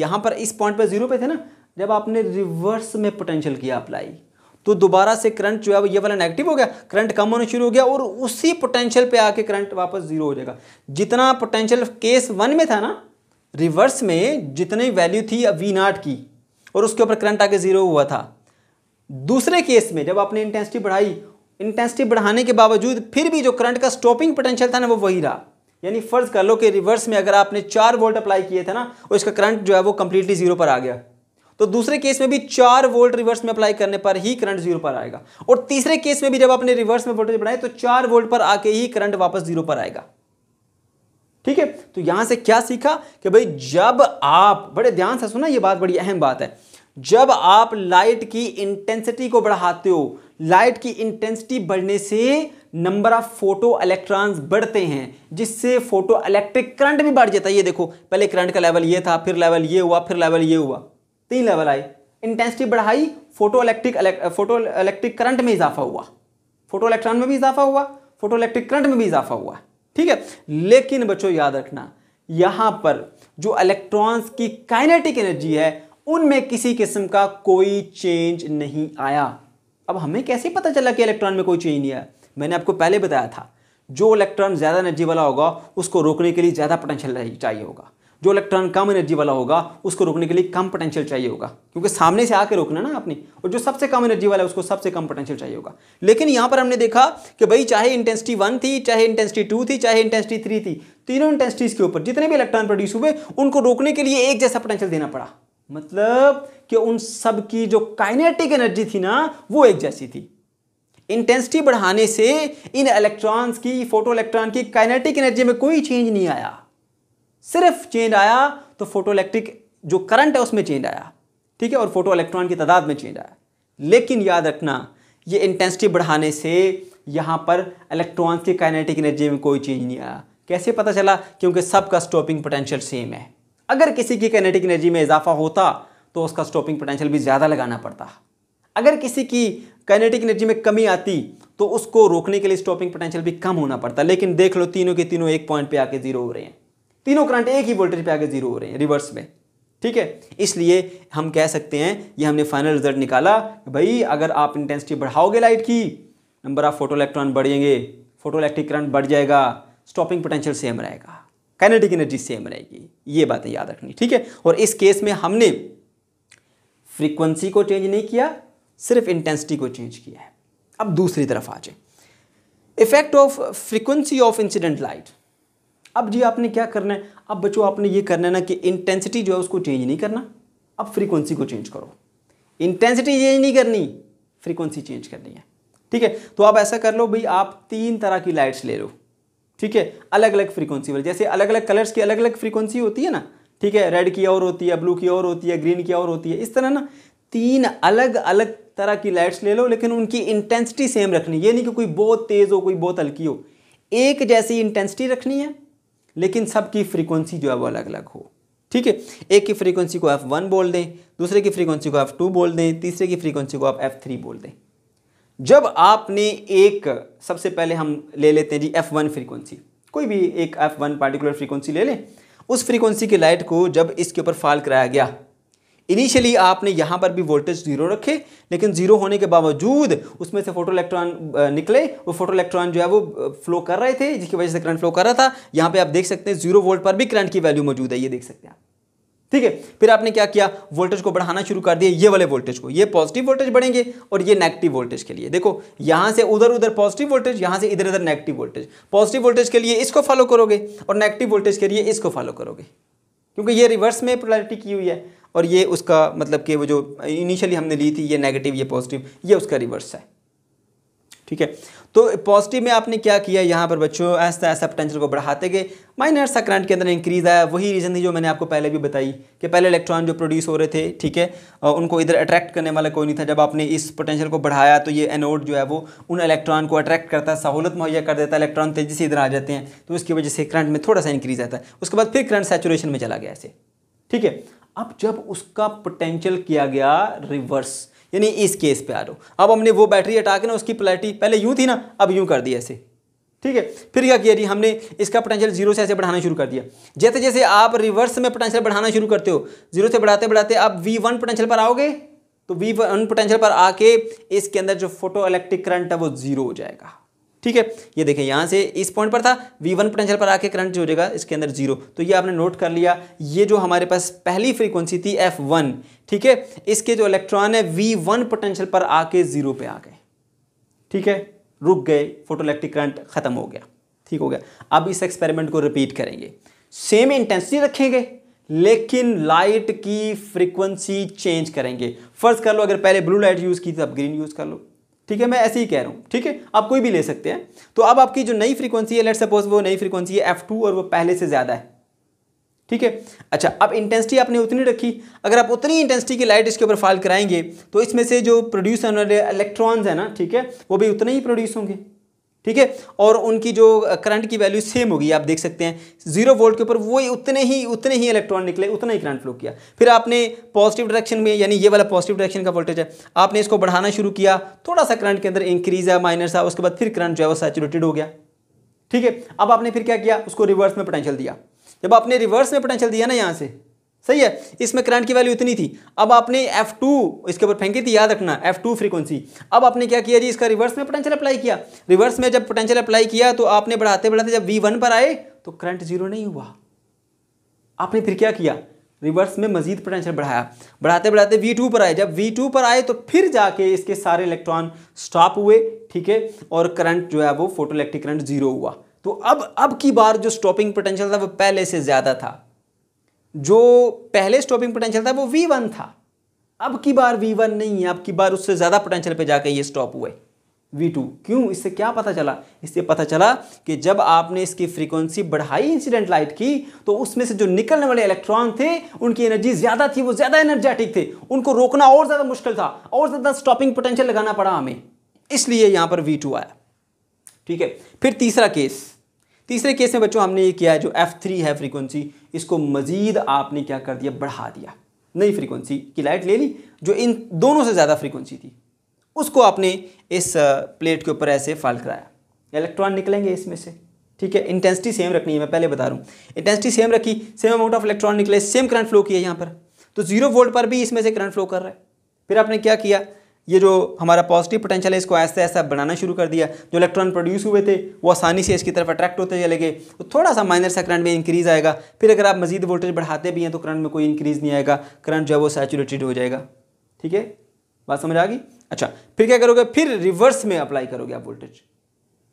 यहाँ पर इस पॉइंट पर जीरो पे थे ना जब आपने रिवर्स में पोटेंशियल किया अप्लाई तो दोबारा से करंट जो है ये वाला नेगेटिव हो गया करंट कम होना शुरू हो गया और उसी पोटेंशियल पे आके करंट वापस जीरो हो जाएगा जितना पोटेंशियल केस वन में था ना रिवर्स में जितनी वैल्यू थी वी नाट की और उसके ऊपर करंट आके जीरो हुआ था दूसरे केस में जब आपने इंटेंसिटी बढ़ाई इंटेंसिटी बढ़ाने के बावजूद फिर भी जो करंट का स्टॉपिंग पोटेंशियल था ना वो वही रहा यानी फ़र्ज़ कर लो कि रिवर्स में अगर आपने चार वोल्ट अप्लाई किए थे ना और इसका करंट जो है वो कंप्लीटली जीरो पर आ गया तो दूसरे केस में भी चार वोल्ट रिवर्स में अप्लाई करने पर ही करंट जीरो पर आएगा और तीसरे केस में भी जब आपने रिवर्स में वोल्टेज बढ़ाए तो चार वोल्ट पर आके ही करंट वापस जीरो पर आएगा ठीक है तो यहां से क्या सीखा कि भाई जब आप बड़े ध्यान से सुना ये बात बड़ी अहम बात है जब आप लाइट की इंटेंसिटी को बढ़ाते हो लाइट की इंटेंसिटी बढ़ने से नंबर ऑफ फोटो इलेक्ट्रॉन्स बढ़ते हैं जिससे फोटो इलेक्ट्रिक करंट भी बढ़ जाता है ये देखो पहले करंट का लेवल ये था फिर लेवल ये हुआ फिर लेवल ये हुआ तीन लेवल आए इंटेंसिटी बढ़ाई photo electric photo electric current में इजाफा हुआ फोटो इलेक्ट्रॉन में भी इजाफा हुआ फोटो इलेक्ट्रिक करंट में भी इजाफा हुआ ठीक है लेकिन बच्चों याद रखना यहाँ पर जो इलेक्ट्रॉन्स की काइनेटिक एनर्जी है उनमें किसी किस्म का कोई चेंज नहीं आया अब हमें कैसे पता चला कि इलेक्ट्रॉन में कोई चेंज नहीं आया मैंने आपको पहले बताया था जो इलेक्ट्रॉन ज़्यादा एनर्जी वाला होगा उसको रोकने के लिए ज़्यादा पोटेंशियल चाहिए होगा जो इलेक्ट्रॉन कम एनर्जी वाला होगा उसको रोकने के लिए कम पोटेंशियल चाहिए होगा क्योंकि सामने से आके रोकना ना आपने और जो सबसे कम एनर्जी वाला है उसको सबसे कम पोटेंशियल चाहिए होगा लेकिन यहाँ पर हमने देखा कि भाई चाहे इंटेंसिटी वन थी चाहे इंटेंसिटी टू थी चाहे इंटेंसिटी थ्री थी तीनों इंटेंसिटीज़ के ऊपर जितने भी इलेक्ट्रॉन प्रोड्यूस हुए उनको रोकने के लिए एक जैसा पोटेंशियल देना पड़ा मतलब कि उन सब की जो काइनेटिक एनर्जी थी ना वो एक जैसी थी इंटेंसिटी बढ़ाने से इन इलेक्ट्रॉन्स की फोटो इलेक्ट्रॉन की काइनेटिक एनर्जी में कोई चेंज नहीं आया सिर्फ चेंज आया तो फोटो इलेक्ट्रिक जो करंट है उसमें चेंज आया ठीक है और फोटो इलेक्ट्रॉन की तादाद में चेंज आया लेकिन याद रखना ये इंटेंसिटी बढ़ाने से यहाँ पर इलेक्ट्रॉन्स की काइनेटिक एनर्जी में कोई चेंज नहीं आया कैसे पता चला क्योंकि सबका स्टॉपिंग पोटेंशियल सेम है अगर किसी की काइनेटिक एनर्जी में इजाफा होता तो उसका स्टॉपिंग पोटेंशियल भी ज़्यादा लगाना पड़ता अगर किसी की काइनेटिक एनर्जी में कमी आती तो उसको रोकने के लिए स्टॉपिंग पोटेंशियल भी कम होना पड़ता लेकिन देख लो तीनों के तीनों एक पॉइंट पे आके जीरो हो रहे हैं तीनों करंट एक ही वोल्टेज पे आके जीरो हो रहे हैं रिवर्स में ठीक है इसलिए हम कह सकते हैं ये हमने फाइनल रिजल्ट निकाला भाई अगर आप इंटेंसिटी बढ़ाओगे लाइट की नंबर ऑफ फोटो इलेक्ट्रॉन बढ़ेंगे फोटो इलेक्ट्रिक करंट बढ़ जाएगा स्टॉपिंग पोटेंशियल सेम रहेगा काइनेटिक एनर्जी सेम रहेगी ये बातें याद रखनी ठीक है और इस केस में हमने फ्रीक्वेंसी को चेंज नहीं किया सिर्फ इंटेंसिटी को चेंज किया है अब दूसरी तरफ आ जाए effect of frequency of incident light अब जी आपने क्या करना है अब बच्चों आपने ये करना है ना कि इंटेंसिटी जो है उसको चेंज नहीं करना अब फ्रीक्वेंसी को चेंज करो इंटेंसिटी चेंज नहीं करनी फ्रीक्वेंसी चेंज करनी है ठीक है तो आप ऐसा कर लो भाई आप तीन तरह की लाइट्स ले लो ठीक है अलग अलग फ्रीक्वेंसी वाली जैसे अलग अलग कलर्स की अलग अलग फ्रीक्वेंसी होती है ना ठीक है रेड की और होती है ब्लू की और होती है ग्रीन की और होती है इस तरह ना तीन अलग अलग तरह की लाइट्स ले लो लेकिन उनकी इंटेंसिटी सेम रखनी ये नहीं कि कोई बहुत तेज़ हो कोई बहुत हल्की हो एक जैसी इंटेंसिटी रखनी है लेकिन सबकी फ्रीक्वेंसी जो है वो अलग अलग हो ठीक है एक की फ्रीक्वेंसी को एफ़ वन बोल दें दूसरे की फ्रीक्वेंसी को एफ़ टू बोल दें तीसरे की फ्रीक्वेंसी को आप एफ़ थ्री बोल दें जब आपने एक सबसे पहले हम ले लेते हैं जी एफ़ वन फ्रीक्वेंसी कोई भी एक एफ़ वन पार्टिकुलर फ्रीक्वेंसी ले लें उस फ्रीक्वेंसी की लाइट को जब इसके ऊपर फाल कराया गया इनिशियली आपने यहाँ पर भी वोल्टेज जीरो रखे लेकिन जीरो होने के बावजूद उसमें से फोटो इलेक्ट्रॉन निकले वो फोटो इलेक्ट्रॉन जो है वो फ्लो कर रहे थे जिसकी वजह से करंट फ्लो कर रहा था यहाँ पे आप देख सकते हैं जीरो वोल्ट पर भी करंट की वैल्यू मौजूद है ये देख सकते हैं आप ठीक है फिर आपने क्या किया वोल्टेज को बढ़ाना शुरू कर दिया ये वाले वोल्टेज को ये पॉजिटिव वोल्टेज बढ़ेंगे और ये नेगेटिव वोल्टेज के लिए देखो यहाँ से उधर उधर पॉजिटिव वोल्टेज यहाँ से इधर इधर नेगेटिव वोल्टेज पॉजिटिव वोल्टेज के लिए इसको फॉलो करोगे और नेगेटिव वोल्टेज के लिए इसको फॉलो करोगे क्योंकि ये रिवर्स में पोलैरिटी की हुई है और ये उसका मतलब कि वो जो इनिशियली हमने ली थी ये नेगेटिव ये पॉजिटिव ये उसका रिवर्स है ठीक है तो पॉजिटिव में आपने क्या किया यहाँ पर बच्चों ऐसा ऐसा पोटेंशियल को बढ़ाते गए माइनर सा करंट के अंदर इंक्रीज आया वही रीज़न थी जो मैंने आपको पहले भी बताई कि पहले इलेक्ट्रॉन जो प्रोड्यूस हो रहे थे ठीक है उनको इधर अट्रैक्ट करने वाला कोई नहीं था जब आपने इस पोटेंशियल को बढ़ाया तो ये एनोड जो है वो उन इलेक्ट्रॉन को अट्रैक्ट करता है सहूलत मुहैया कर देता है इलेक्ट्रॉन तेज़ी से इधर आ जाते हैं तो उसकी वजह से करंट में थोड़ा सा इंक्रीज आता है उसके बाद फिर करंट सेचुरेशन में चला गया ऐसे ठीक है अब जब उसका पोटेंशियल किया गया रिवर्स यानी इस केस पे आ रो अब हमने वो बैटरी हटा के ना उसकी पोलैरिटी पहले यूं थी ना अब यूं कर दी ऐसे ठीक है फिर क्या किया जी हमने इसका पोटेंशियल जीरो से ऐसे बढ़ाना शुरू कर दिया जैसे जैसे आप रिवर्स में पोटेंशियल बढ़ाना शुरू करते हो जीरो से बढ़ाते बढ़ाते आप वी वन पोटेंशियल पर आओगे तो वी वन पोटेंशियल पर आके इसके अंदर जो फोटो इलेक्ट्रिक करंट है वो जीरो हो जाएगा ठीक है ये देखें यहाँ से इस पॉइंट पर था वी वन पोटेंशियल पर आके करंट जो हो जाएगा इसके अंदर जीरो तो ये आपने नोट कर लिया ये जो हमारे पास पहली फ्रीक्वेंसी थी एफ वन ठीक है इसके जो इलेक्ट्रॉन है वी वन पोटेंशियल पर आके जीरो पे आ गए ठीक है रुक गए फोटोलैक्टिक करंट खत्म हो गया ठीक हो गया अब इस एक्सपेरिमेंट को रिपीट करेंगे सेम इंटेंसिटी रखेंगे लेकिन लाइट की फ्रीक्वेंसी चेंज करेंगे फर्ज कर लो अगर पहले ब्लू लाइट यूज़ की थी अब ग्रीन यूज़ कर लो ठीक है मैं ऐसे ही कह रहा हूँ ठीक है आप कोई भी ले सकते हैं तो अब आपकी जो नई फ्रीक्वेंसी है लेट सपोज वो नई फ्रीक्वेंसी है एफ टू और वो पहले से ज़्यादा है ठीक है अच्छा अब इंटेंसिटी आपने उतनी रखी अगर आप उतनी इंटेंसिटी की लाइट इसके ऊपर फाल कराएंगे तो इसमें से जो प्रोड्यूस होने वाले इलेक्ट्रॉन्स है ना ठीक है वो भी उतने ही प्रोड्यूस होंगे ठीक है और उनकी जो करंट की वैल्यू सेम होगी आप देख सकते हैं जीरो वोल्ट के ऊपर वो उतने ही उतने ही इलेक्ट्रॉन निकले उतना ही करंट फ्लो किया फिर आपने पॉजिटिव डायरेक्शन में यानी ये वाला पॉजिटिव डायरेक्शन का वोल्टेज है आपने इसको बढ़ाना शुरू किया थोड़ा सा करंट के अंदर इंक्रीज है माइनस है उसके बाद फिर करंट जो है वो सैचुरेटेड हो गया ठीक है अब आपने फिर क्या किया उसको रिवर्स में पोटेंशियल दिया जब आपने रिवर्स में पोटेंशियल दिया ना यहाँ से सही है इसमें करंट की वैल्यू इतनी थी अब आपने F2 इसके ऊपर फेंकी थी याद रखना F2 फ्रीक्वेंसी अब आपने क्या किया जी इसका रिवर्स में पोटेंशियल अप्लाई किया रिवर्स में जब पोटेंशियल अप्लाई किया तो आपने बढ़ाते बढ़ाते जब V1 पर आए तो करंट जीरो नहीं हुआ आपने फिर क्या किया रिवर्स में मजीद पोटेंशियल बढ़ाया बढ़ाते बढ़ाते टू पर आए जब टू पर आए तो फिर जाके इसके सारे इलेक्ट्रॉन स्टॉप हुए ठीक है और करंट जो है वो फोटो इलेक्ट्रिक करंट जीरो हुआ तो अब अब की बार जो स्टॉपिंग पोटेंशियल था वो पहले से ज़्यादा था जो पहले स्टॉपिंग पोटेंशियल था वो वी वन था अब की बार वी वन नहीं है अब की बार उससे ज़्यादा पोटेंशियल पे जाकर ये स्टॉप हुए वी टू क्यों इससे क्या पता चला इससे पता चला कि जब आपने इसकी फ्रीक्वेंसी बढ़ाई इंसिडेंट लाइट की तो उसमें से जो निकलने वाले इलेक्ट्रॉन थे उनकी एनर्जी ज़्यादा थी वो ज़्यादा एनर्जेटिक थे उनको रोकना और ज़्यादा मुश्किल था और ज़्यादा स्टॉपिंग पोटेंशियल लगाना पड़ा हमें इसलिए यहाँ पर वी टू आया ठीक है फिर तीसरा केस तीसरे केस में बच्चों हमने ये किया है जो एफ थ्री है फ्रीक्वेंसी इसको मजीद आपने क्या कर दिया बढ़ा दिया नई फ्रीक्वेंसी की लाइट ले ली जो इन दोनों से ज़्यादा फ्रीक्वेंसी थी उसको आपने इस प्लेट के ऊपर ऐसे फाल कराया इलेक्ट्रॉन निकलेंगे इसमें से ठीक है इंटेंसिटी सेम रखनी है मैं पहले बता रहा हूँ इंटेंसिटी सेम रखी सेम अमाउंट ऑफ इलेक्ट्रॉन निकले सेम करंट फ्लो किया यहाँ पर तो जीरो वोल्ट पर भी इसमें से करंट फ्लो कर रहा है फिर आपने क्या किया ये जो हमारा पॉजिटिव पोटेंशियल है इसको ऐसे ऐसा बनाना शुरू कर दिया जो इलेक्ट्रॉन प्रोड्यूस हुए थे वो आसानी से इसकी तरफ अट्रैक्ट होते चले गए तो थोड़ा सा माइनर सा करंट में इंक्रीज़ आएगा फिर अगर आप मजीद वोल्टेज बढ़ाते भी हैं तो करंट में कोई इंक्रीज़ नहीं आएगा करंट जो है वो सैचुरेटेड हो जाएगा ठीक है बात समझ आ गई अच्छा फिर क्या करोगे फिर रिवर्स में अप्लाई करोगे आप वोल्टेज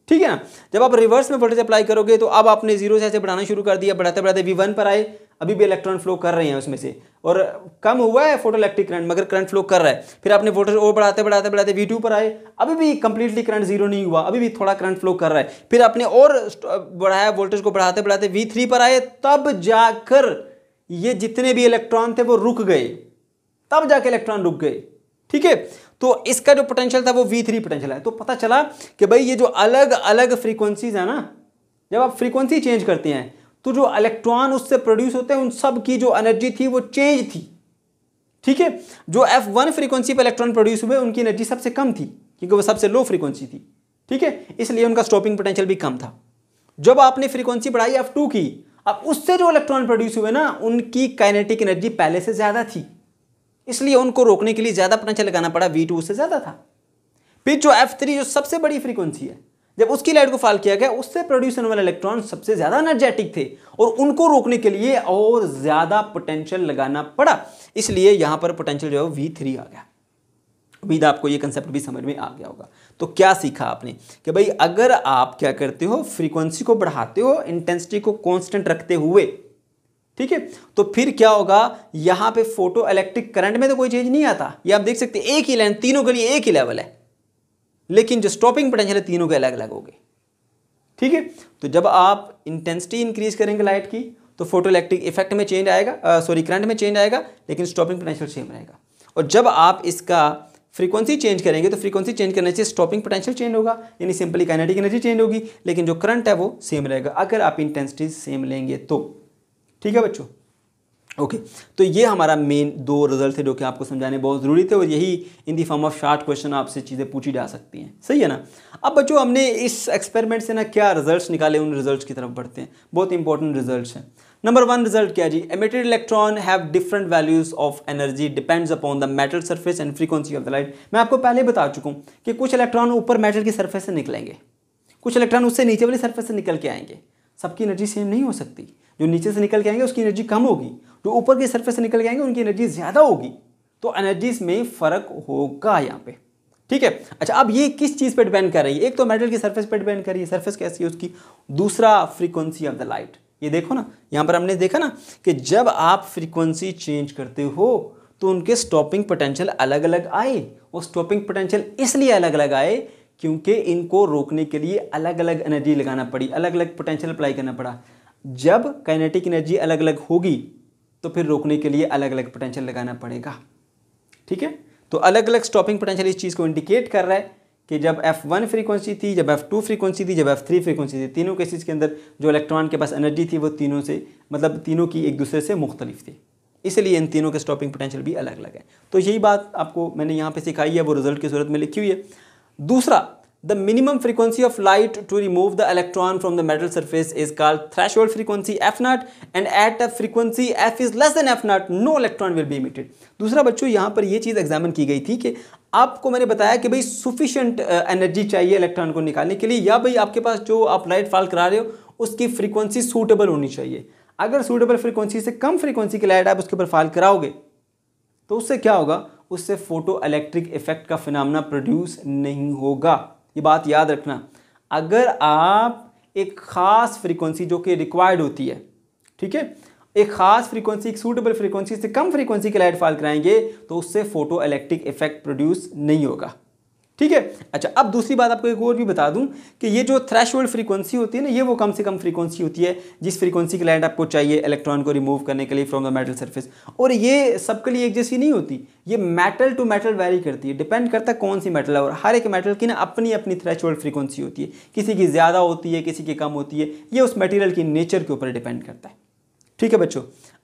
ठीक है ना जब आप रिवर्स में वोल्टेज अप्लाई करोगे तो अब आपने जीरो से ऐसे बढ़ाना शुरू कर दिया बढ़ाते बढ़ाते वी वन पर आए अभी भी इलेक्ट्रॉन फ्लो कर रहे हैं उसमें से और कम हुआ है फोटो इलेक्ट्रिक करंट मगर करंट फ्लो कर रहा है फिर आपने फोटो ओ बढ़ाते बढ़ाते बढ़ाते वी पर आए अभी भी कंप्लीटली करंट जीरो नहीं हुआ अभी भी थोड़ा करंट फ्लो कर रहा है फिर आपने और बढ़ाया वोल्टेज को बढ़ाते बढ़ाते वी पर आए तब जाकर ये जितने भी इलेक्ट्रॉन थे वो रुक गए तब जाके इलेक्ट्रॉन रुक गए ठीक है तो इसका जो पोटेंशियल था वो वी थ्री पोटेंशियल है तो पता चला कि भाई ये जो अलग अलग फ्रीक्वेंसीज है ना जब आप फ्रीक्वेंसी चेंज करते हैं तो जो इलेक्ट्रॉन उससे प्रोड्यूस होते हैं उन सब की जो एनर्जी थी वो चेंज थी ठीक है जो एफ वन फ्रीक्वेंसी पर इलेक्ट्रॉन प्रोड्यूस हुए उनकी एनर्जी सबसे कम थी क्योंकि वो सबसे लो फ्रीक्वेंसी थी ठीक है इसलिए उनका स्टॉपिंग पोटेंशियल भी कम था जब आपने फ्रीक्वेंसी बढ़ाई एफ टू की अब उससे जो इलेक्ट्रॉन प्रोड्यूस हुए ना उनकी काइनेटिक एनर्जी पहले से ज़्यादा थी इसलिए उनको रोकने के लिए ज़्यादा पोटेंशियल लगाना पड़ा वी टू उससे ज़्यादा था फिर जो एफ थ्री जो सबसे बड़ी फ्रीक्वेंसी है जब उसकी लाइट को फाल किया गया उससे प्रोड्यूस होने वाले इलेक्ट्रॉन सबसे ज़्यादा एनर्जेटिक थे और उनको रोकने के लिए और ज़्यादा पोटेंशियल लगाना पड़ा इसलिए यहां पर पोटेंशियल जो है वी थ्री आ गया उम्मीद आपको ये कंसेप्ट भी समझ में आ गया होगा तो क्या सीखा आपने कि भाई अगर आप क्या करते हो फ्रीक्वेंसी को बढ़ाते हो इंटेंसिटी को कॉन्स्टेंट रखते हुए ठीक है तो फिर क्या होगा यहां पे फोटो इलेक्ट्रिक करंट में तो कोई चेंज नहीं आता ये आप देख सकते एक ही लाइन तीनों के लिए एक ही लेवल है लेकिन जो स्टॉपिंग पोटेंशियल है तीनों के अलग अलग हो गए ठीक है तो जब आप इंटेंसिटी इंक्रीज करेंगे लाइट की तो फोटो इलेक्ट्रिक इफेक्ट में चेंज आएगा सॉरी करंट में चेंज आएगा लेकिन स्टॉपिंग पोटेंशियल सेम रहेगा और जब आप इसका फ्रीक्वेंसी चेंज करेंगे तो फ्रीक्वेंसी चेंज करने से स्टॉपिंग पोटेंशियल चेंज होगा यानी सिंपली काइनेटिक एनर्जी चेंज होगी लेकिन जो करंट है वो सेम रहेगा अगर आप इंटेंसिटी सेम लेंगे तो ठीक है बच्चों ओके okay, तो ये हमारा मेन दो रिजल्ट थे जो कि आपको समझाने बहुत ज़रूरी थे और यही in the form of short question आपसे चीज़ें पूछी जा सकती हैं सही है ना अब बच्चों हमने इस एक्सपेरिमेंट से ना क्या रिजल्ट्स निकाले उन रिजल्ट्स की तरफ बढ़ते हैं बहुत इंपॉर्टेंट रिजल्ट्स हैं नंबर वन रिजल्ट क्या जी emitted electron have different values of energy depends upon the metal surface and frequency of the light मैं आपको पहले बता चुका हूँ कि कुछ इलेक्ट्रॉन ऊपर मेटल की सर्फेस से निकलेंगे कुछ इलेक्ट्रॉन उससे नीचे वाली सर्फेस से निकल के आएंगे सबकी एनर्जी सेम नहीं हो सकती जो नीचे से निकल के आएंगे उसकी एनर्जी कम होगी जो ऊपर की सरफेस से निकल जाएंगे उनकी एनर्जी ज़्यादा होगी तो एनर्जीज में फ़र्क होगा यहाँ पे ठीक है अच्छा अब ये किस चीज़ पे डिपेंड कर रही है एक तो मेटल की सरफेस पे डिपेंड कर रही है सरफेस कैसी है उसकी दूसरा फ्रीक्वेंसी ऑफ द लाइट ये देखो ना यहाँ पर हमने देखा ना कि जब आप फ्रीक्वेंसी चेंज करते हो तो उनके स्टॉपिंग पोटेंशियल अलग अलग आए और स्टॉपिंग पोटेंशियल इसलिए अलग अलग आए क्योंकि इनको रोकने के लिए अलग अलग एनर्जी लगाना पड़ी अलग अलग पोटेंशियल अप्लाई करना पड़ा जब काइनेटिक एनर्जी अलग अलग होगी तो फिर रोकने के लिए अलग अलग पोटेंशियल लगाना पड़ेगा ठीक है तो अलग अलग स्टॉपिंग पोटेंशियल इस चीज़ को इंडिकेट कर रहा है कि जब एफ वन फ्रीक्वेंसी थी जब एफ टू फ्रीक्वेंसी थी जब एफ थ्री फ्रीक्वेंसी थी तीनों केसेस के अंदर जो इलेक्ट्रॉन के पास एनर्जी थी वो तीनों से मतलब तीनों की एक दूसरे से मुख्तलिफ थी इसलिए इन तीनों के स्टॉपिंग पोटेंशियल भी अलग अलग है तो यही बात आपको मैंने यहाँ पे सिखाई है वो रिजल्ट की सूरत में लिखी हुई है दूसरा The minimum frequency of light to remove the electron from the metal surface is called threshold frequency f naught and at a frequency f is less than f naught no electron will be emitted. दूसरा बच्चों यहाँ पर ये चीज़ examine की गई थी कि आपको मैंने बताया कि भाई सुफिशेंट एनर्जी uh, चाहिए इलेक्ट्रॉन को निकालने के लिए या भाई आपके पास जो आप लाइट फॉल करा रहे हो उसकी फ्रीक्वेंसी सूटेबल होनी चाहिए अगर सूटेबल फ्रीक्वेंसी से कम फ्रीक्वेंसी की लाइट आप उसके ऊपर फॉल कराओगे तो उससे क्या होगा उससे फोटो इलेक्ट्रिक इफेक्ट का फिनामना प्रोड्यूस नहीं होगा ये बात याद रखना अगर आप एक ख़ास फ्रीक्वेंसी जो कि रिक्वायर्ड होती है ठीक है एक ख़ास फ्रीक्वेंसी एक सूटेबल फ्रीक्वेंसी से कम फ्रीक्वेंसी के लाइट फाल कराएंगे तो उससे फोटो इलेक्ट्रिक इफेक्ट प्रोड्यूस नहीं होगा ठीक है अच्छा अब दूसरी बात आपको एक और भी बता दूं कि ये जो थ्रेश फ्रीक्वेंसी होती है ना ये वो कम से कम फ्रीक्वेंसी होती है जिस फ्रीक्वेंसी की लाइट आपको चाहिए इलेक्ट्रॉन को रिमूव करने के लिए फ्रॉम द मेटल सर्फेस और ये सबके लिए एक जैसी नहीं होती ये मेटल टू मेटल वेरी करती है डिपेंड करता है कौन सी मेटल है और हर एक मेटल की ना अपनी अपनी थ्रेश फ्रीक्वेंसी होती है किसी की ज़्यादा होती है किसी की कम होती है ये उस मेटीरियल की नेचर के ऊपर डिपेंड करता है ठीक है बच्चों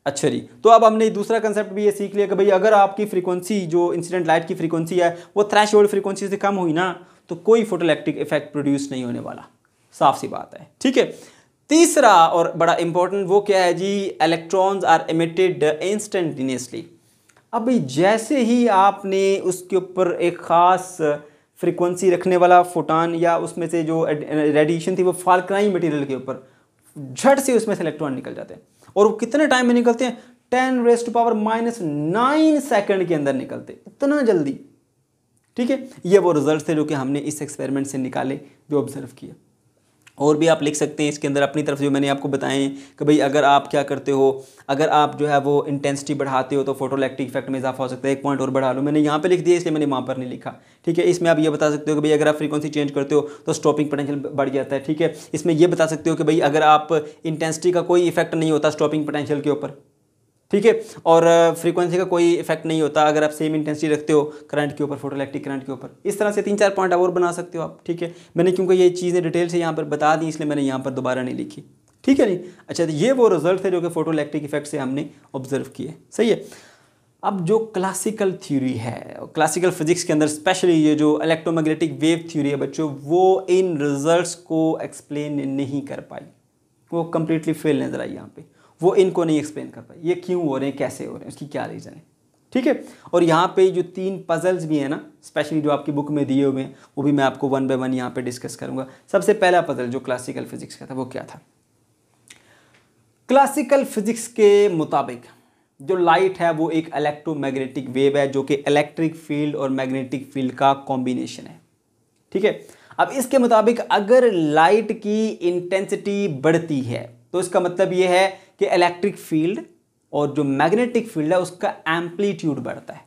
अच्छा जी तो अब हमने दूसरा कंसेप्ट भी ये सीख लिया कि भाई अगर आपकी फ्रीक्वेंसी जो इंसिडेंट लाइट की फ्रीक्वेंसी है वो थ्रैश होल्ड फ्रीक्वेंसी से कम हुई ना तो कोई फोटोलैक्टिक इफेक्ट प्रोड्यूस नहीं होने वाला साफ सी बात है ठीक है तीसरा और बड़ा इंपॉर्टेंट वो क्या है जी इलेक्ट्रॉन्स आर एमिटेड इंस्टेंटेनियसली अब जैसे ही आपने उसके ऊपर एक ख़ास फ्रीक्वेंसी रखने वाला फोटान या उसमें से जो रेडिएशन थी वो फाल्कनाई मटेरियल के ऊपर झट से उसमें से इलेक्ट्रॉन निकल जाते हैं और वो कितने टाइम में निकलते हैं ten raise power minus nine second के अंदर निकलते इतना जल्दी ठीक है ये वो रिजल्ट थे जो कि हमने इस एक्सपेरिमेंट से निकाले जो ऑब्जर्व किया और भी आप लिख सकते हैं इसके अंदर अपनी तरफ जो मैंने आपको बताएं कि भाई अगर आप क्या करते हो अगर आप जो है वो इंटेंसिटी बढ़ाते हो तो फोटोलैक्टिक इफेक्ट में इजाफा हो सकता है एक पॉइंट और बढ़ा लो मैंने यहाँ पे लिख दिया इसलिए मैंने वहाँ पर नहीं लिखा ठीक है इसमें आप ये बता सकते हो कि भाई अगर आप फ्रीकवेंसी चेंज करते हो तो स्टॉपिंग पोटेंशियल बढ़ जाता है ठीक है इसमें यह बता सकते हो कि भाई अगर आप इंटेंसिटी का कोई इफेक्ट नहीं होता स्टॉपिंग पोटेंशियल के ऊपर ठीक है और फ्रीक्वेंसी का कोई इफेक्ट नहीं होता अगर आप सेम इंटेंसिटी रखते हो करंट के ऊपर फोटो इलेक्ट्रिक करंट के ऊपर इस तरह से तीन चार पॉइंट और बना सकते हो आप ठीक है मैंने क्योंकि ये चीज़ें डिटेल से यहाँ पर बता दी इसलिए मैंने यहाँ पर दोबारा नहीं लिखी ठीक है नहीं अच्छा तो ये वो रिजल्ट थे जो कि फोटो इलेक्ट्रिक इफेक्ट से हमने ऑब्जर्व किए सही है अब जो क्लासिकल थ्योरी है क्लासिकल फिजिक्स के अंदर स्पेशली ये जो इलेक्ट्रोमैग्नेटिक वेव थ्योरी है बच्चों वो इन रिजल्ट्स को एक्सप्लेन नहीं कर पाई वो कम्प्लीटली फेल नज़र आई यहाँ पे वो इनको नहीं एक्सप्लेन कर पाए ये क्यों हो रहे हैं कैसे हो रहे हैं उसकी क्या रीज़न है ठीक है और यहाँ पे जो तीन पजल्स भी हैं ना स्पेशली जो आपकी बुक में दिए हुए हैं वो भी मैं आपको वन बाय वन यहाँ पे डिस्कस करूँगा सबसे पहला पजल जो क्लासिकल फिजिक्स का था वो क्या था क्लासिकल फिजिक्स के मुताबिक जो लाइट है वो एक इलेक्ट्रोमैग्नेटिक वेव है जो कि इलेक्ट्रिक फील्ड और मैग्नेटिक फील्ड का कॉम्बिनेशन है ठीक है अब इसके मुताबिक अगर लाइट की इंटेंसिटी बढ़ती है तो इसका मतलब ये है कि इलेक्ट्रिक फील्ड और जो मैग्नेटिक फील्ड है उसका एम्पलीट्यूड बढ़ता है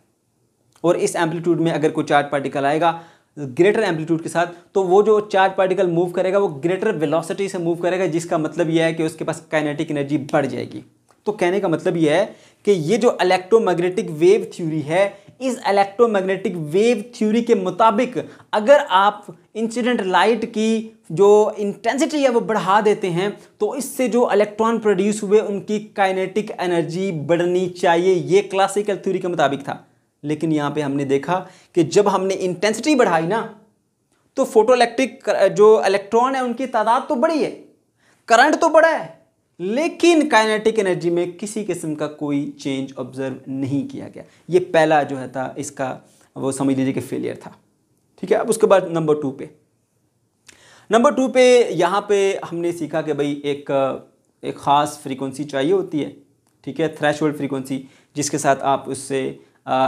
और इस एम्पलीट्यूड में अगर कोई चार्ज पार्टिकल आएगा ग्रेटर एम्पलीट्यूड के साथ तो वो जो चार्ज पार्टिकल मूव करेगा वो ग्रेटर वेलोसिटी से मूव करेगा जिसका मतलब यह है कि उसके पास काइनेटिक एनर्जी बढ़ जाएगी तो कहने का मतलब यह है कि ये जो इलेक्ट्रोमैग्नेटिक वेव थ्योरी है इस इलेक्ट्रोमैग्नेटिक वेव थ्योरी के मुताबिक अगर आप इंसिडेंट लाइट की जो इंटेंसिटी है वो बढ़ा देते हैं तो इससे जो इलेक्ट्रॉन प्रोड्यूस हुए उनकी काइनेटिक एनर्जी बढ़नी चाहिए ये क्लासिकल थ्योरी के मुताबिक था लेकिन यहाँ पे हमने देखा कि जब हमने इंटेंसिटी बढ़ाई ना तो फोटो इलेक्ट्रिक जो इलेक्ट्रॉन है उनकी तादाद तो बड़ी है करंट तो बड़ा है लेकिन काइनेटिक एनर्जी में किसी किस्म का कोई चेंज ऑब्जर्व नहीं किया गया ये पहला जो है था इसका वो समझ लीजिए कि फेलियर था ठीक है अब उसके बाद नंबर टू पे नंबर टू पे यहाँ पे हमने सीखा कि भाई एक एक ख़ास फ्रीक्वेंसी चाहिए होती है ठीक है थ्रेश फ्रीक्वेंसी जिसके साथ आप उससे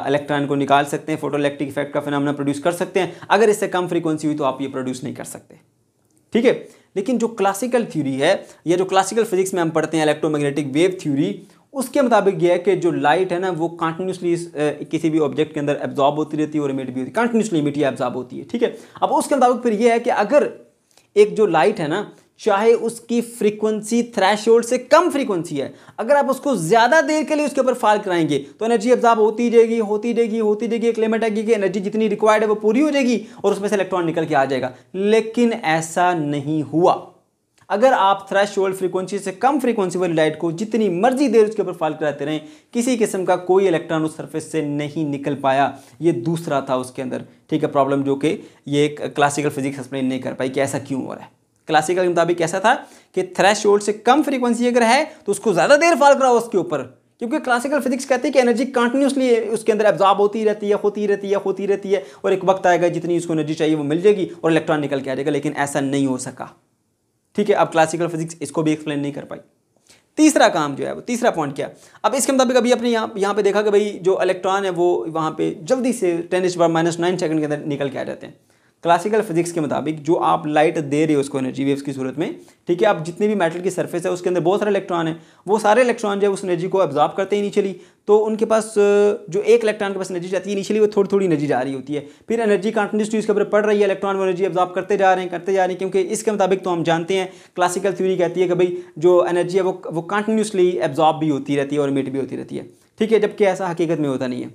इलेक्ट्रॉन को निकाल सकते हैं फोटो इलेक्ट्रिक इफेक्ट का फिनमना प्रोड्यूस कर सकते हैं अगर इससे कम फ्रीक्वेंसी हुई तो आप ये प्रोड्यूस नहीं कर सकते ठीक है लेकिन जो क्लासिकल थ्योरी है या जो क्लासिकल फिजिक्स में हम पढ़ते हैं इलेक्ट्रोमैग्नेटिक वेव थ्योरी उसके मुताबिक यह है कि जो लाइट है ना वो कंटिन्यूसली किसी भी ऑब्जेक्ट के अंदर एब्जॉर्ब होती रहती है और इमिट भी होती है कंटिन्यूसली इमिट या एब्जॉर्ब होती है ठीक है अब उसके मुताबिक फिर यह है कि अगर एक जो लाइट है ना चाहे उसकी फ्रीक्वेंसी थ्रैश से कम फ्रीक्वेंसी है अगर आप उसको ज़्यादा देर के लिए उसके ऊपर फायर कराएंगे तो एनर्जी एब्जार्ब होती जाएगी होती जाएगी होती जाएगी एक लिमिट आएगी कि एनर्जी जितनी रिक्वायर्ड है वो पूरी हो जाएगी और उसमें से इलेक्ट्रॉन निकल के आ जाएगा लेकिन ऐसा नहीं हुआ अगर आप थ्रेश फ्रीक्वेंसी से कम फ्रीक्वेंसी वाली लाइट को जितनी मर्जी देर उसके ऊपर फाल कराते रहें किसी किस्म का कोई इलेक्ट्रॉन उस सरफेस से नहीं निकल पाया ये दूसरा था उसके अंदर ठीक है प्रॉब्लम जो कि ये क्लासिकल फिजिक्स एक्सप्लेन नहीं कर पाई कि ऐसा क्यों हो रहा है क्लासिकल के मुताबिक कैसा था कि थ्रेश से कम फ्रीक्वेंसी अगर है तो उसको ज़्यादा देर फॉल कराओ उसके ऊपर क्योंकि क्लासिकल फिजिक्स कहती है कि एनर्जी कंटिन्यूसली उसके अंदर एब्जॉर्ब होती रहती है होती रहती है होती रहती है और एक वक्त आएगा जितनी उसको एनर्जी चाहिए वो मिल जाएगी और इलेक्ट्रॉन निकल के आ जाएगा लेकिन ऐसा नहीं हो सका ठीक है अब क्लासिकल फिजिक्स इसको भी एक्सप्लेन नहीं कर पाई तीसरा काम जो है वो तीसरा पॉइंट क्या अब इसके मुताबिक अभी अपने यहाँ यहाँ पे देखा कि भाई जो इलेक्ट्रॉन है वो वहाँ पर जल्दी से टेन इस बार माइनस नाइन सेकंड के अंदर निकल के आ जाते हैं क्लासिकल फिजिक्स के मुताबिक जो आप लाइट दे रहे हो उसको एनर्जी वेव्स की सूरत में ठीक है आप जितने भी मेटल की सरफेस है उसके अंदर बहुत सारे इलेक्ट्रॉन हैं वो सारे इलेक्ट्रॉन जब उस एनर्जी को ऑब्जॉर्व करते हैं इनिशियली तो उनके पास जो एक इलेक्ट्रॉन के पास एनर्जी जाती है इनिशियली वो थोड़ी थोड़ी एनर्जी जा रही होती है फिर एनर्जी कॉन्टिन्यूसली उसके ऊपर पड़ रही है इलेक्ट्रॉन वो एनर्जी ऑब्जॉर्व करते जा रहे हैं करते जा रहे हैं क्योंकि इसके मुताबिक तो हम जानते हैं क्लासिकल थ्योरी कहती है कि भाई जो एनर्जी है वो वो कॉन्टिन्यूसली एब्जॉर्ब भी होती रहती है और इमिट भी होती रहती है ठीक है जबकि ऐसा हकीकत में होता नहीं है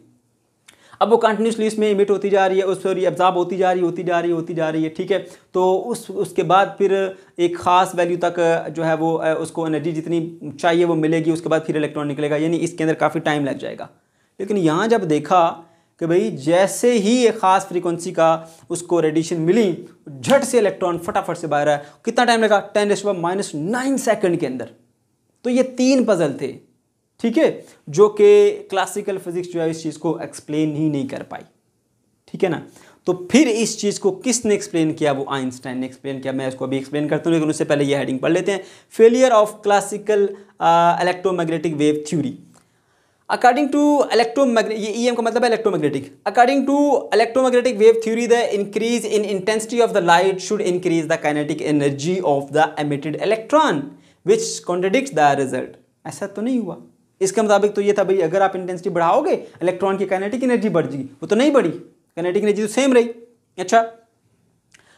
अब वो कंटिन्यूसली इसमें इमिट होती जा रही है उस पर एब्जार्ब होती जा रही होती जा रही होती जा रही है ठीक है तो उस उसके बाद फिर एक ख़ास वैल्यू तक जो है वो उसको एनर्जी जितनी चाहिए वो मिलेगी उसके बाद फिर इलेक्ट्रॉन निकलेगा यानी इसके अंदर काफ़ी टाइम लग जाएगा लेकिन यहाँ जब देखा कि भाई जैसे ही एक ख़ास फ्रीक्वेंसी का उसको रेडिएशन मिली झट से इलेक्ट्रॉन फटाफट से बाहर आया कितना टाइम लगा ten raise minus nine second के अंदर तो ये तीन पजल थे ठीक है जो कि क्लासिकल फिजिक्स जो है इस चीज़ को एक्सप्लेन ही नहीं कर पाई ठीक है ना तो फिर इस चीज़ को किसने एक्सप्लेन किया वो आइंस्टाइन ने एक्सप्लेन किया मैं इसको अभी एक्सप्लेन करता हूँ लेकिन उससे पहले ये हेडिंग पढ़ लेते हैं failure of classical electromagnetic wave theory according to electro ये ई e एम का मतलब है electromagnetic according to electromagnetic wave theory the increase in intensity of the light should increase the kinetic energy of the emitted electron which contradict the result ऐसा तो नहीं हुआ इसके मुताबिक तो ये था भाई अगर आप इंटेंसिटी बढ़ाओगे इलेक्ट्रॉन की काइनेटिक एनर्जी बढ़ जाएगी वो तो नहीं बढ़ी काइनेटिक एनर्जी तो सेम रही अच्छा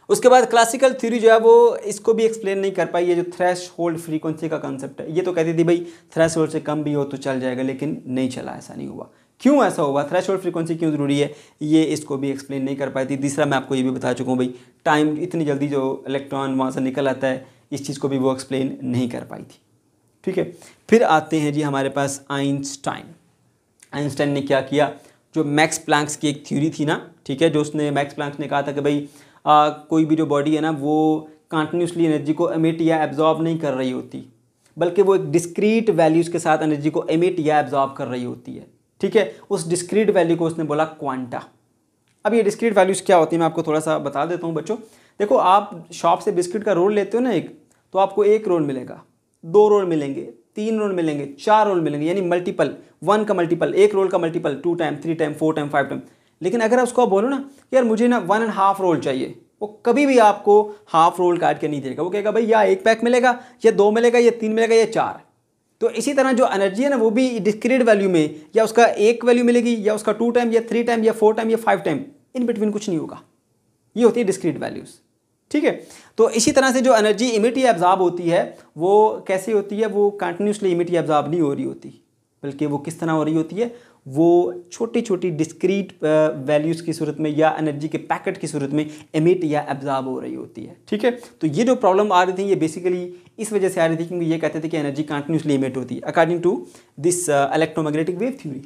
उसके बाद क्लासिकल थ्योरी जो है वो इसको भी एक्सप्लेन नहीं कर पाई ये जो थ्रेश होल्ड फ्रीक्वेंसी का कॉन्सेप्ट है ये तो कहती थी भाई थ्रेश होल्ड से कम भी हो तो चल जाएगा लेकिन नहीं चला ऐसा नहीं हुआ क्यों ऐसा हुआ थ्रेश होल्ड फ्रीक्वेंसी क्यों ज़रूरी है ये इसको भी एक्सप्लेन नहीं कर पाई थी तीसरा मैं आपको ये भी बता चुका हूँ भाई टाइम इतनी जल्दी जो इलेक्ट्रॉन वहाँ से निकल आता है इस चीज़ को भी वो एक्सप्लेन नहीं कर पाई थी ठीक है फिर आते हैं जी हमारे पास आइंस्टाइन आइंस्टाइन ने क्या किया जो मैक्स प्लैंक्स की एक थ्योरी थी ना ठीक है जो उसने मैक्स प्लैंक्स ने कहा था कि भाई आ, कोई भी जो बॉडी है ना वो कंटिन्यूसली एनर्जी को एमिट या एब्जॉर्ब नहीं कर रही होती बल्कि वो एक डिस्क्रीट वैल्यूज़ के साथ एनर्जी को एमिट या एब्जॉर्ब कर रही होती है ठीक है उस डिस्क्रीट वैल्यू को उसने बोला क्वांटा अब ये डिस्क्रीट वैल्यूज़ क्या होती है मैं आपको थोड़ा सा बता देता हूँ बच्चों देखो आप शॉप से बिस्किट का रोल लेते हो ना एक तो आपको एक रोल मिलेगा दो रोल मिलेंगे तीन रोल मिलेंगे चार रोल मिलेंगे यानी मल्टीपल वन का मल्टीपल एक रोल का multiple two time three time four time five time लेकिन अगर उसको आप बोलो ना कि यार मुझे ना वन एंड हाफ रोल चाहिए वो कभी भी आपको हाफ रोल काट के नहीं देगा वो कहेगा भाई या एक पैक मिलेगा या दो मिलेगा या तीन मिलेगा या चार तो इसी तरह जो एनर्जी है ना वो भी डिस्क्रीट वैल्यू में या उसका एक वैल्यू मिलेगी या उसका टू टाइम या थ्री टाइम या फोर टाइम या फाइव टाइम इन बिटवीन कुछ नहीं होगा ये होती है डिस्क्रीट वैल्यूज़ ठीक है तो इसी तरह से जो एनर्जी इमिट या एब्जॉर्ब होती है वो कैसे होती है वो कंटिन्यूसली इमिट या एब्जॉर्ब नहीं हो रही होती बल्कि वो किस तरह हो रही होती है वो छोटी छोटी डिस्क्रीट वैल्यूज़ की सूरत में या एनर्जी के पैकेट की सूरत में इमिट या एब्जॉर्ब हो रही होती है ठीक है तो ये जो प्रॉब्लम आ रही थी ये बेसिकली इस वजह से आ रही थी क्योंकि ये कहते थे कि एनर्जी कंटिन्यूसली इमिट होती है according to this electromagnetic wave theory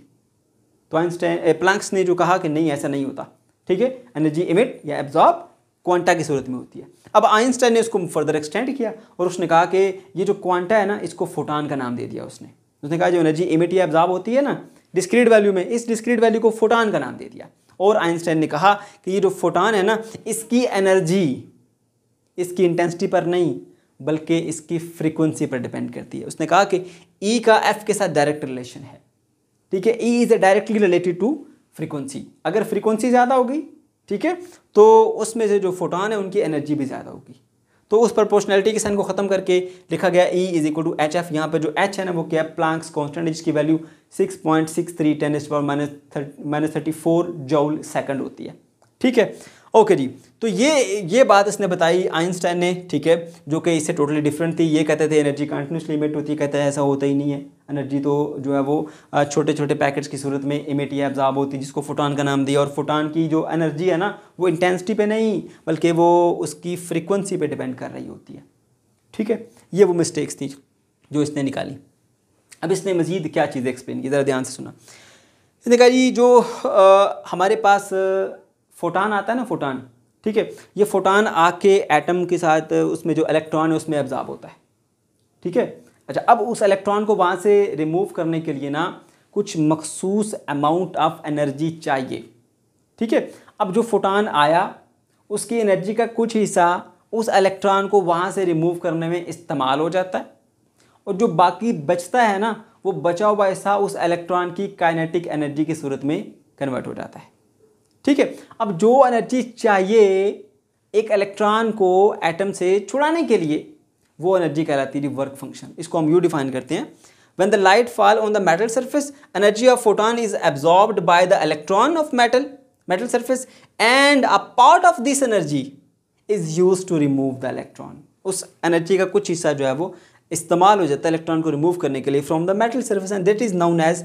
तो आइंस्टाइन प्लैंक्स uh, ने जो कहा कि नहीं ऐसा नहीं होता ठीक है एनर्जी इमिट या एब्जॉर्ब क्वांटा की सूरत में होती है अब आइंस्टाइन ने इसको फर्दर एक्सटेंड किया और उसने कहा कि ये जो क्वांटा है ना इसको फोटान का नाम दे दिया उसने उसने कहा जो एनर्जी इमिट या होती है ना डिस्क्रीट वैल्यू में इस डिस्क्रीट वैल्यू को फोटान का नाम दे दिया और आइंस्टाइन ने कहा कि ये जो फोटान है ना इसकी एनर्जी इसकी इंटेंसिटी पर नहीं बल्कि इसकी फ्रीक्वेंसी पर डिपेंड करती है उसने कहा कि ई e का एफ के साथ डायरेक्ट रिलेशन है ठीक है E is directly related to frequency अगर फ्रीक्वेंसी ज़्यादा होगी ठीक है तो उसमें से जो फोटोन है उनकी एनर्जी भी ज़्यादा होगी तो उस प्रोपोर्शनैलिटी के साइन को ख़त्म करके लिखा गया E is equal to H F यहाँ पर जो एच है ना वो क्या प्लांक्स कॉन्स्टेंट जिसकी value six point six three ten s power minus minus thirty four joule second होती है ठीक है ओके जी तो ये ये बात इसने बताई आइंस्टाइन ने ठीक है जो कि इससे टोटली डिफरेंट थी ये कहते थे एनर्जी कंटिन्यूस लिमिट होती है कहते हैं ऐसा होता ही नहीं है एनर्जी तो जो है वो छोटे छोटे पैकेट्स की सूरत में इमेट या एब्जाब होती है जिसको फोटोन का नाम दिया और फोटोन की जो एनर्जी है ना वो इंटेंसिटी पर नहीं बल्कि वो उसकी फ्रिक्वेंसी पर डिपेंड कर रही होती है ठीक है ये वो मिस्टेक्स थी जो इसने निकाली अब इसने मज़ीद क्या चीज़ें एक्सप्लेन की ज़रा ध्यान से सुना इसने कहा जी जो आ, हमारे पास फोटान आता है ना फोटान ठीक है ये फोटान आके एटम के साथ उसमें जो इलेक्ट्रॉन है उसमें एब्जॉर्ब होता है ठीक है अच्छा अब उस इलेक्ट्रॉन को वहाँ से रिमूव करने के लिए ना कुछ मखसूस अमाउंट ऑफ एनर्जी चाहिए ठीक है अब जो फोटान आया उसकी एनर्जी का कुछ हिस्सा उस इलेक्ट्रॉन को वहाँ से रिमूव करने में इस्तेमाल हो जाता है और जो बाकी बचता है ना वो बचा हुआ हिस्सा उस इलेक्ट्रॉन की काइनेटिक एनर्जी की सूरत में कन्वर्ट हो जाता है ठीक है अब जो एनर्जी चाहिए एक इलेक्ट्रॉन को एटम से छुड़ाने के लिए वो एनर्जी कहलाती है वर्क फंक्शन इसको हम यू डिफाइन करते हैं when the light fall on the metal surface energy of photon is absorb by the electron of metal metal surface and a part of this energy is use to remove the electron उस energy का कुछ हिस्सा जो है वो इस्तेमाल हो जाता है इलेक्ट्रॉन को रिमूव करने के लिए from the metal surface and that is known as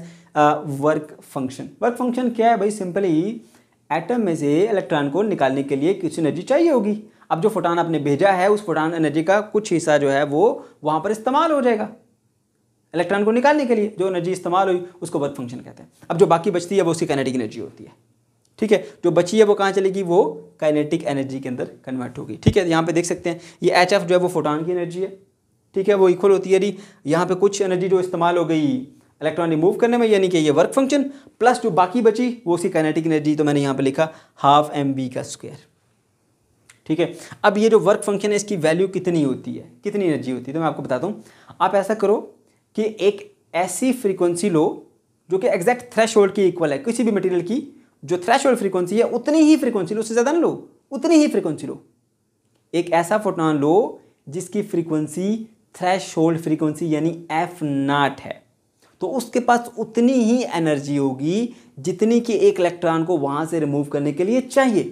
work function work function क्या है भाई सिंपली एटम में से इलेक्ट्रॉन को निकालने के लिए कुछ एनर्जी चाहिए होगी अब जो फोटान आपने भेजा है उस फोटान एनर्जी का कुछ हिस्सा जो है वो वहाँ पर इस्तेमाल हो जाएगा इलेक्ट्रॉन को निकालने के लिए जो एनर्जी इस्तेमाल हुई उसको वर्क फंक्शन कहते हैं अब जो बाकी बचती है वो उसकी कैनेटिक एनर्जी होती है ठीक है जो बची है वो कहाँ चलेगी वो काइनेटिक एनर्जी के अंदर कन्वर्ट होगी ठीक है यहाँ पे देख सकते हैं ये एच एफ जो है वो फोटान की एनर्जी है ठीक है वो इक्वल होती है यदि यहाँ पे कुछ एनर्जी जो इस्तेमाल हो गई इलेक्ट्रॉन रिमूव करने में यानी कि ये वर्क फंक्शन प्लस जो बाकी बची वो उसकी काइनेटिक एनर्जी तो मैंने यहाँ पे लिखा हाफ एम बी का स्क्वायर ठीक है अब ये जो वर्क फंक्शन है इसकी वैल्यू कितनी होती है कितनी एनर्जी होती है तो मैं आपको बताता हूँ आप ऐसा करो कि एक ऐसी फ्रीक्वेंसी लो जो कि एग्जैक्ट थ्रेश की इक्वल है किसी भी मटेरियल की जो थ्रेश फ्रीक्वेंसी है उतनी ही फ्रीक्वेंसी लो उससे ज़्यादा ना लो उतनी ही फ्रीक्वेंसी लो एक ऐसा फोटोन लो जिसकी फ्रीक्वेंसी थ्रेश फ्रीक्वेंसी यानी एफ नाट है तो उसके पास उतनी ही एनर्जी होगी जितनी कि एक इलेक्ट्रॉन को वहाँ से रिमूव करने के लिए चाहिए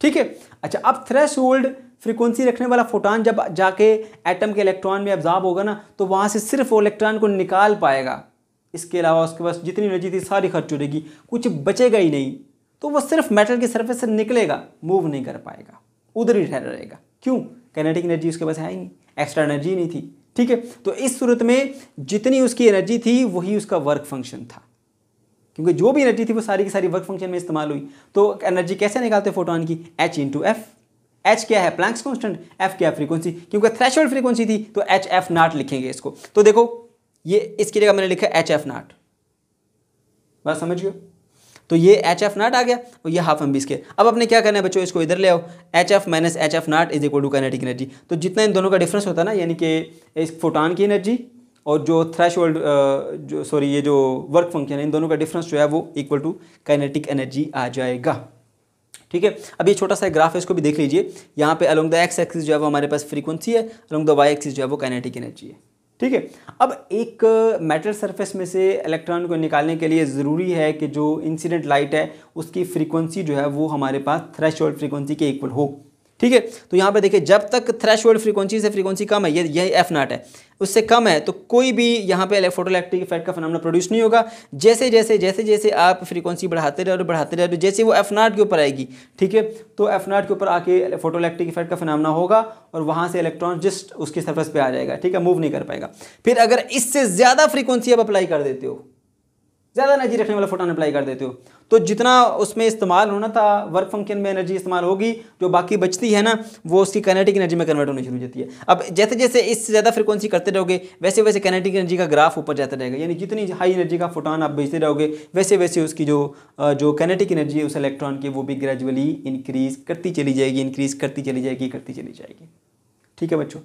ठीक है अच्छा अब थ्रेश होल्ड फ्रिक्वेंसी रखने वाला फोटॉन जब जाके एटम के इलेक्ट्रॉन में अब्जॉर्ब होगा ना तो वहाँ से सिर्फ वो इलेक्ट्रॉन को निकाल पाएगा इसके अलावा उसके पास जितनी एनर्जी थी सारी खर्च हो जाएगी कुछ बचेगा ही नहीं तो वो सिर्फ मेटल के सरफेस से निकलेगा मूव नहीं कर पाएगा उधर ही ठहरा रहेगा क्यों कैनेटिक एनर्जी उसके पास है ही नहीं एक्स्ट्रा एनर्जी नहीं थी ठीक है तो इस सूरत में जितनी उसकी एनर्जी थी वही उसका वर्क फंक्शन था क्योंकि जो भी एनर्जी थी वो सारी की सारी वर्क फंक्शन में इस्तेमाल हुई तो एनर्जी कैसे निकालते फोटोन की एच इंटू एफ एच क्या है प्लैंक्स कॉन्स्टेंट एफ क्या है फ्रीक्वेंसी क्योंकि थ्रेशोल्ड फ्रीक्वेंसी थी तो एच एफ नाट लिखेंगे इसको तो देखो ये इसकी जगह मैंने लिखा एच एफ नाट बस समझ गए तो ये एच एफ नाट आ गया और ये हाफ एम बी स्केयर अब अपने क्या करना है बच्चों इसको इधर ले आओ H F minus H F naught is equal to kinetic energy तो जितना इन दोनों का डिफरेंस होता है ना यानी कि इस फोटान की एनर्जी और जो थ्रेश होल्ड जो सॉरी ये जो वर्क फंक्शन है इन दोनों का डिफरेंस जो है वो इक्वल टू कैनेटिक एनर्जी आ जाएगा ठीक है अब ये छोटा सा ग्राफ है इसको भी देख लीजिए यहाँ पे अलोंग द एक्स एक्सिस जो है वो हमारे पास फ्रीक्वेंसी है अलोंग द वाई एक्सिस जो है वो काइनेटिक एनर्जी है ठीक है अब एक मेटल सरफेस में से इलेक्ट्रॉन को निकालने के लिए ज़रूरी है कि जो इंसिडेंट लाइट है उसकी फ्रीक्वेंसी जो है वो हमारे पास थ्रेश फ्रीक्वेंसी के इक्वल हो ठीक है तो यहाँ पे देखिए जब तक थ्रेश फ्रीक्वेंसी से फ्रीक्वेंसी कम है ये यही एफ नाट है उससे कम है तो कोई भी यहाँ पे फोटोलैक्ट्रिक इफेक्ट का फनमना प्रोड्यूस नहीं होगा जैसे जैसे जैसे जैसे आप फ्रीक्वेंसी बढ़ाते रहे और बढ़ाते रहे जैसे वो एफ नाट के ऊपर आएगी ठीक है तो एफ नाट के ऊपर आके फोटोलैक्ट्रिक इफेक्ट का फनमना होगा और वहाँ से इलेक्ट्रॉन जस्ट उसके सर्फस पर आ जाएगा ठीक है मूव नहीं कर पाएगा फिर अगर इससे ज़्यादा फ्रीक्वेंसी आप अप्लाई कर देते हो ज़्यादा एनर्जी रखने वाला फोटोन अप्लाई कर देते हो तो जितना उसमें इस्तेमाल होना था वर्क फंक्शन में एनर्जी इस्तेमाल होगी जो बाकी बचती है ना वो उसकी कैनेटिक एनर्जी में कन्वर्ट होनी शुरू हो जाती है अब जैसे जैसे इससे ज़्यादा फ्रिक्वेंसी करते रहोगे वैसे वैसे कैनेटिक एनर्जी का ग्राफ ऊपर जाता रहेगा यानी जितनी हाई एनर्जी का फोटोन आप भेजते रहोगे वैसे वैसे उसकी जो जो कैनेटिक एनर्जी है उस इलेक्ट्रॉन की वो भी ग्रेजुअली इंक्रीज़ करती चली जाएगी इंक्रीज़ करती चली जाएगी करती चली जाएगी ठीक है बच्चों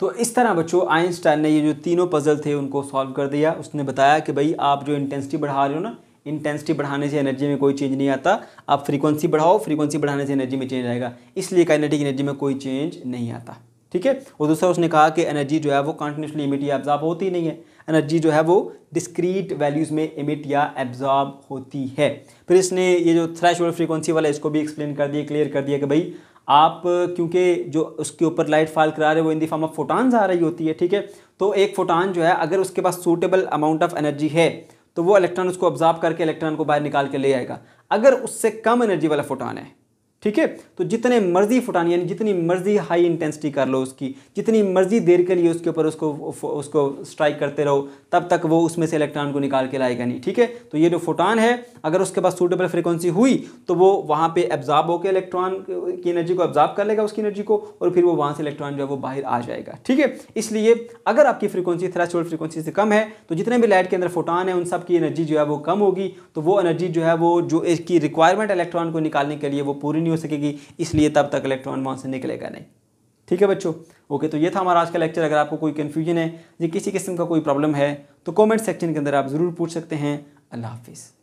तो इस तरह बच्चों आइंस्टाइन ने ये जो तीनों पजल थे उनको सॉल्व कर दिया उसने बताया कि भाई आप जो इंटेंसिटी बढ़ा रहे हो ना इंटेंसिटी बढ़ाने से एनर्जी में कोई चेंज नहीं आता आप फ्रीक्वेंसी बढ़ाओ फ्रीक्वेंसी बढ़ाने से एनर्जी में चेंज आएगा इसलिए काइनेटिक एनर्जी में कोई चेंज नहीं आता ठीक है और दूसरा उसने कहा कि एनर्जी जो है वो कॉन्टिन्यूसली इमिट या एब्जॉर्ब होती नहीं है एनर्जी जो है वो डिस्क्रीट वैल्यूज़ में इमिट या एब्जॉर्ब होती है फिर इसने ये जो थ्रेश फ्रीक्वेंसी वाला इसको भी एक्सप्लेन कर दिया क्लियर कर दिया कि भाई आप क्योंकि जो उसके ऊपर लाइट फाल करा रहे हो वो in the form of photons आ रही होती है ठीक है तो एक फोटान जो है अगर उसके पास सूटेबल अमाउंट ऑफ एनर्जी है तो वो इलेक्ट्रॉन उसको ऑब्जॉर्व करके इलेक्ट्रॉन को बाहर निकाल के ले आएगा अगर उससे कम एनर्जी वाला फोटान है ठीक है तो जितने मर्जी फुटानी यानी जितनी मर्जी हाई इंटेंसिटी कर लो उसकी जितनी मर्जी देर के लिए उसके ऊपर उसको उसको स्ट्राइक करते रहो तब तक वो उसमें से इलेक्ट्रॉन को निकाल के लाएगा नहीं ठीक है तो ये जो फोटान है अगर उसके पास सूटेबल फ्रिक्वेंसी हुई तो वो वहाँ पे एब्जॉर्ब होकर इलेक्ट्रॉन की एनर्जी को एब्जॉर्ब कर लेगा उसकी एनर्जी को और फिर वो वहाँ से इलेक्ट्रॉन जो है वो बाहर आ जाएगा ठीक है इसलिए अगर आपकी फ्रिक्वेंसी थ्रेशोल्ड फ्रिक्वेंसी से कम है तो जितने भी लाइट के अंदर फोटान है उन सब की एनर्जी जो है वो कम होगी तो वो एनर्जी जो है वो जो इसकी रिक्वायरमेंट इलेक्ट्रॉन को निकालने के लिए वो पूरी नहीं हो सकेगी इसलिए तब तक इलेक्ट्रॉन वहाँ से निकलेगा नहीं ठीक है बच्चों ओके तो ये था हमारा आज का लेक्चर अगर आपको कोई कन्फ्यूजन है या किसी किस्म का कोई प्रॉब्लम है तो कॉमेंट सेक्शन के अंदर आप ज़रूर पूछ सकते हैं अल्लाह हाफिज़